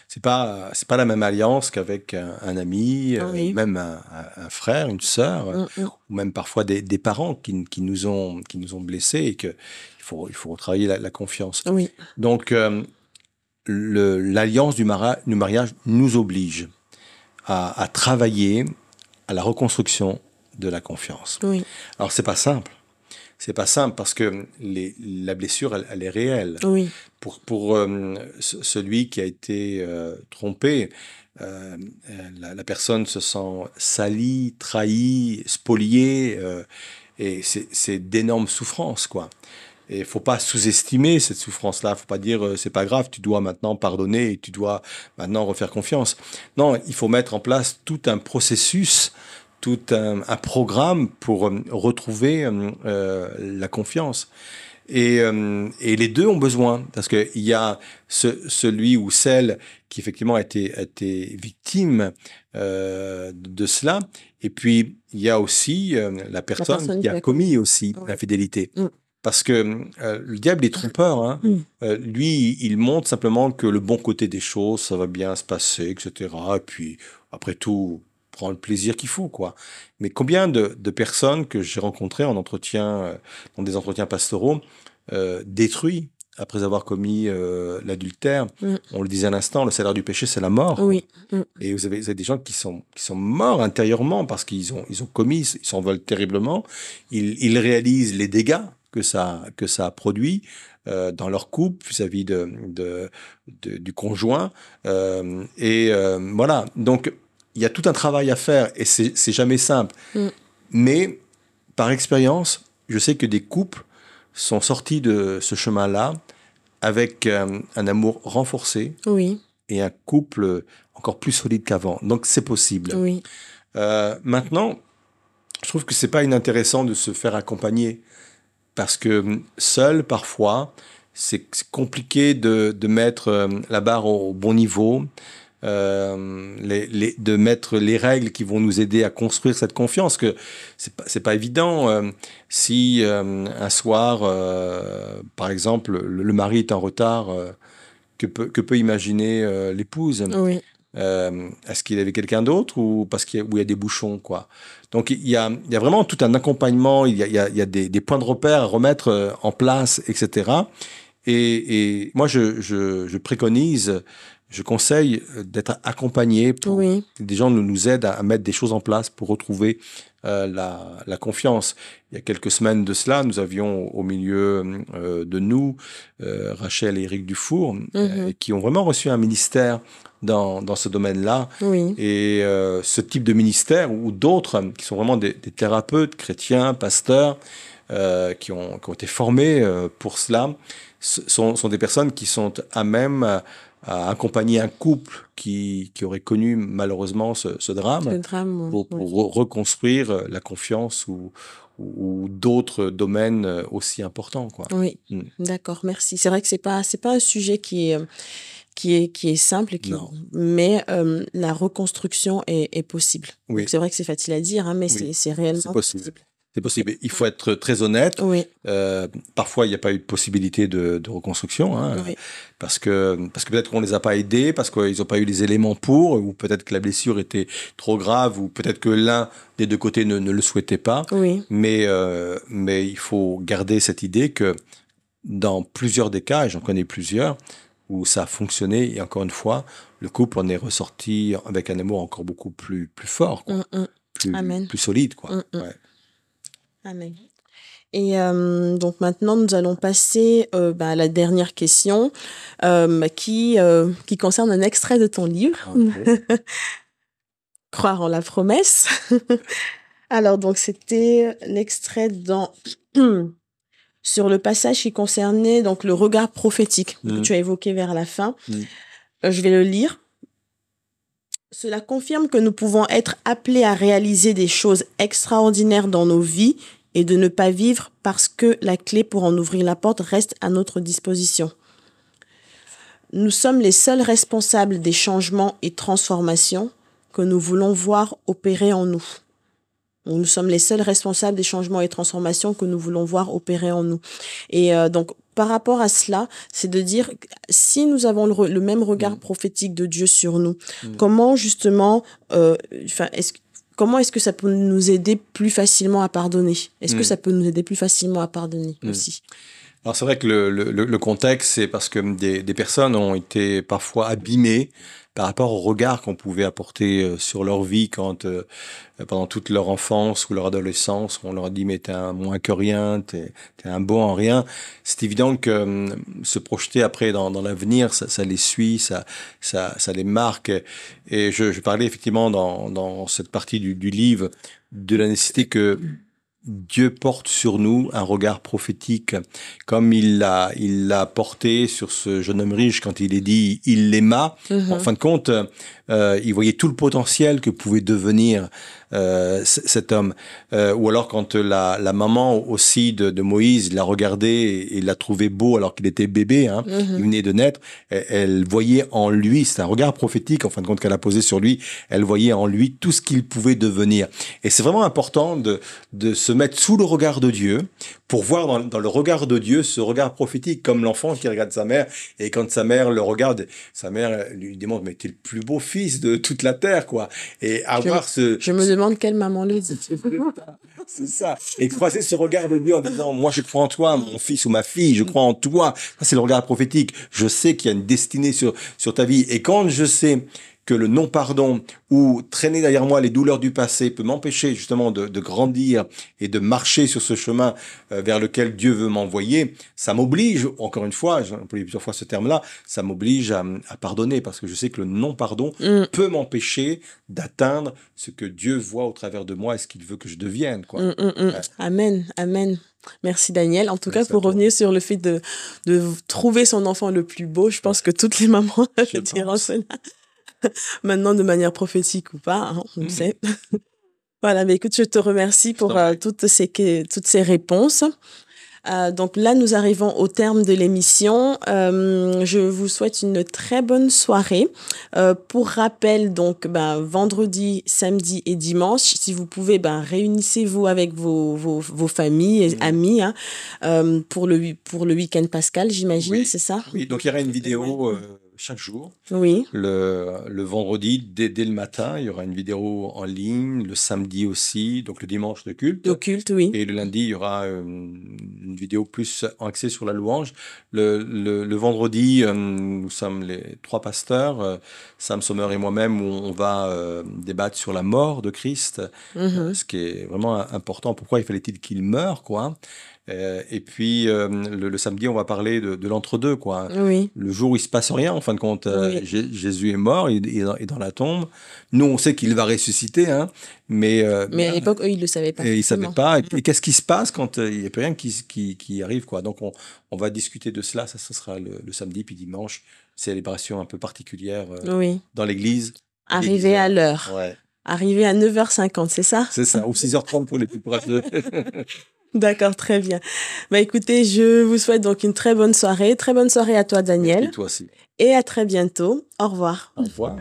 C'est pas c'est pas la même alliance qu'avec un, ami, euh, même un, frère, une sœur, mm, mm. ou même parfois des, parents qui, nous ont qui nous ont blessés et que il faut il faut travailler la, confiance. Oui. Donc euh, l'alliance du, du, mariage nous oblige à, travailler à la reconstruction de la confiance. Oui. Alors c'est pas simple c'est pas simple parce que les, la blessure, elle, est réelle. Oui. Pour, pour euh, celui qui a été euh, trompé, euh, la, personne se sent salie, trahie, spoliée, et c'est d'énormes souffrances, quoi. Et il faut pas sous-estimer cette souffrance-là. faut pas dire ce c'est pas grave, tu dois maintenant pardonner, et tu dois maintenant refaire confiance. Non, il faut mettre en place tout un processus tout un, programme pour euh, retrouver euh, euh, la confiance. Et, et, les deux ont besoin, parce qu'il y a celui ou celle qui effectivement a été, a été victime de cela, et puis il y a aussi la personne, qui, a commis, aussi la l'infidélité. Mm. parce que le diable est trompeur. Hein. Mm. lui, il montre simplement que le bon côté des choses, ça va bien se passer, etc. Et puis, après tout, prend le plaisir qu'il faut, quoi. Mais combien de, de personnes que j'ai rencontrées en entretien, euh, dans des entretiens pastoraux, euh, détruits après avoir commis euh, l'adultère, mm. on le disait à l'instant, le salaire du péché, c'est la mort. Oui. Mm. Et vous avez, vous avez, des gens qui sont, qui sont morts intérieurement parce qu'ils ont, ils ont commis, ils s'envolent terriblement. Ils, ils, réalisent les dégâts que ça, que ça a produit euh, dans leur couple vis-à-vis de, de, du conjoint. Euh, et euh, voilà. Donc, il y a tout un travail à faire et c'est jamais simple. Mm. Mais par expérience, je sais que des couples sont sortis de ce chemin-là avec euh, un amour renforcé oui. et un couple encore plus solide qu'avant. Donc c'est possible. Euh, maintenant, je trouve que c'est pas inintéressant de se faire accompagner parce que hum, seul parfois c'est compliqué de, mettre hum, la barre au bon niveau euh, les, de mettre les règles qui vont nous aider à construire cette confiance. Que c'est pas, pas évident euh, si euh, un soir, par exemple, le, mari est en retard. que peut, que peut imaginer l'épouse Est-ce qu'il avait quelqu'un d'autre ou parce qu'il y, a des bouchons quoi Donc il y, a, il y a vraiment tout un accompagnement, il y a, il y a, des, points de repère à remettre en place, etc. Et, moi je, je, je préconise je conseille euh, d'être accompagné pour des gens nous, nous aident à, mettre des choses en place pour retrouver euh, la, confiance. Il y a quelques semaines de cela, nous avions au milieu euh, de nous Rachel et Eric Dufour, mhm. qui ont vraiment reçu un ministère dans, dans ce domaine-là. Et ce type de ministère, ou d'autres, qui sont vraiment des, thérapeutes, chrétiens, pasteurs, qui ont, qui, ont, été formés pour cela, sont, sont, des personnes qui sont à même à accompagner un couple qui, qui aurait connu malheureusement ce, ce drame, pour, reconstruire euh, la confiance ou, ou d'autres domaines euh, aussi importants. Quoi. Oui, hmm. d'accord, merci. C'est vrai que ce n'est pas, pas un sujet qui est, qui est, qui est simple, qui, mais euh, la reconstruction est, est possible. Oui. C'est vrai que c'est facile à dire, hein, mais c'est réellement possible. C'est possible. Il faut être très honnête. Oui. Euh, parfois, il n'y a pas eu de possibilité de, de reconstruction, hein, oui. parce que parce que peut-être qu'on les a pas aidés, parce qu'ils n'ont pas eu les éléments pour, ou peut-être que la blessure était trop grave, ou peut-être que l'un des deux côtés ne, le souhaitait pas. Oui. Mais euh, mais il faut garder cette idée que dans plusieurs des cas, et j'en connais plusieurs, où ça a fonctionné, et encore une fois, le couple en est ressorti avec un amour encore beaucoup plus plus fort, mm, mm. Plus, plus solide, quoi. Mm, Amen. Et euh, donc maintenant, nous allons passer euh, bah, à la dernière question euh, qui, qui concerne un extrait de ton livre, Croire en la promesse. Alors donc c'était l'extrait dans sur le passage qui concernait donc le regard prophétique que mm. tu as évoqué vers la fin. Mm. Je vais le lire. Cela confirme que nous pouvons être appelés à réaliser des choses extraordinaires dans nos vies et de ne pas vivre parce que la clé pour en ouvrir la porte reste à notre disposition. Nous sommes les seuls responsables des changements et transformations que nous voulons voir opérer en nous. Nous sommes les seuls responsables des changements et transformations que nous voulons voir opérer en nous. Et euh, donc, par rapport à cela, c'est de dire si nous avons le, même regard mm. prophétique de Dieu sur nous, mm. comment justement, euh, enfin, est-ce comment est-ce que ça peut nous aider plus facilement à pardonner Est-ce que mm. ça peut nous aider plus facilement à pardonner aussi alors c'est vrai que le, le, le contexte, c'est parce que des, des, personnes ont été parfois abîmées par rapport au regard qu'on pouvait apporter euh, sur leur vie quand, euh, pendant toute leur enfance ou leur adolescence, on leur a dit mais t'es un moins que rien, t'es es un bon en rien. C'est évident que hum, se projeter après dans, dans l'avenir, ça, ça, les suit, ça, ça, ça les marque. Et je, je parlais effectivement dans, dans cette partie du, du livre de la nécessité que Dieu porte sur nous un regard prophétique, comme il l'a, il l'a porté sur ce jeune homme riche quand il est dit il l'aima. Uh-huh. En fin de compte, euh, il voyait tout le potentiel que pouvait devenir euh, cet homme. Euh, ou alors quand la, maman aussi de, de Moïse l'a regardé et l'a trouvé beau alors qu'il était bébé, hein, mm-hmm. il venait de naître, e-, elle, voyait en lui, c'est un regard prophétique en fin de compte qu'elle a posé sur lui, elle voyait en lui tout ce qu'il pouvait devenir. Et c'est vraiment important de, de se mettre sous le regard de Dieu pour voir dans, le regard de Dieu ce regard prophétique, comme l'enfant qui regarde sa mère, et quand sa mère le regarde, sa mère lui demande, mais t'es le plus beau fils de toute la terre, quoi. Et avoir ce quelle maman le dit. C'est ça. Et croiser ce regard de Dieu en disant, moi je crois en toi, mon fils ou ma fille, je crois en toi. c'est le regard prophétique. Je sais qu'il y a une destinée sur, sur ta vie. Et quand je sais le non-pardon ou traîner derrière moi les douleurs du passé peut m'empêcher justement de, grandir et de marcher sur ce chemin euh, vers lequel Dieu veut m'envoyer, ça m'oblige, encore une fois, j'ai employé plusieurs fois ce terme-là, ça m'oblige à, pardonner parce que je sais que le non-pardon mm. peut m'empêcher d'atteindre ce que Dieu voit au travers de moi et ce qu'il veut que je devienne. Mm, mm, amen, amen. Merci Daniel. En tout cas, pour revenir sur le fait de, trouver son enfant le plus beau, je pense que toutes les mamans diront Maintenant, de manière prophétique ou pas, hein, on ne mm. sait. voilà, mais écoute, je te remercie pour euh, toutes, ces, toutes ces réponses. Euh, donc là, nous arrivons au terme de l'émission. Euh, je vous souhaite une très bonne soirée. pour rappel, donc bah, vendredi, samedi et dimanche, si vous pouvez, ben, réunissez-vous avec vos, vos, vos, familles et mm. amis hein, pour le, pour le week-end pascal, j'imagine, c'est ça Oui, donc il y aura une vidéo chaque jour. Oui. Le, le vendredi, dès, le matin, il y aura une vidéo en ligne, le samedi aussi, donc le dimanche de culte. oui. Et le lundi, il y aura euh, une vidéo plus axée sur la louange. Le, le, vendredi, euh, nous sommes les trois pasteurs, euh, Sam Sommer et moi-même, on va débattre sur la mort de Christ, mm-hmm. ce qui est vraiment important. Pourquoi il fallait-il qu'il meure, quoi euh, et puis euh, le, samedi, on va parler de, l'entre-deux, quoi. Le jour où il se passe rien, en fin de compte, euh, Jésus est mort, il, est dans, la tombe. Nous, on sait qu'il va ressusciter, hein, mais mais à l'époque, eux, ils le savaient pas. Et ils savaient pas. Et, qu'est-ce qui se passe quand il n'y a plus rien qui, qui, arrive, quoi. Donc on, va discuter de cela. Ça, ce sera le, samedi puis dimanche, célébration un peu particulière dans l'église. Arriver à l'heure. Arriver à 9h50, c'est ça C'est ça, ou 6h30 pour les plus proches. D'accord, très bien. Bah écoutez, je vous souhaite donc une très bonne soirée. Très bonne soirée à toi, Daniel. Et toi aussi. Et à très bientôt. Au revoir. Au revoir.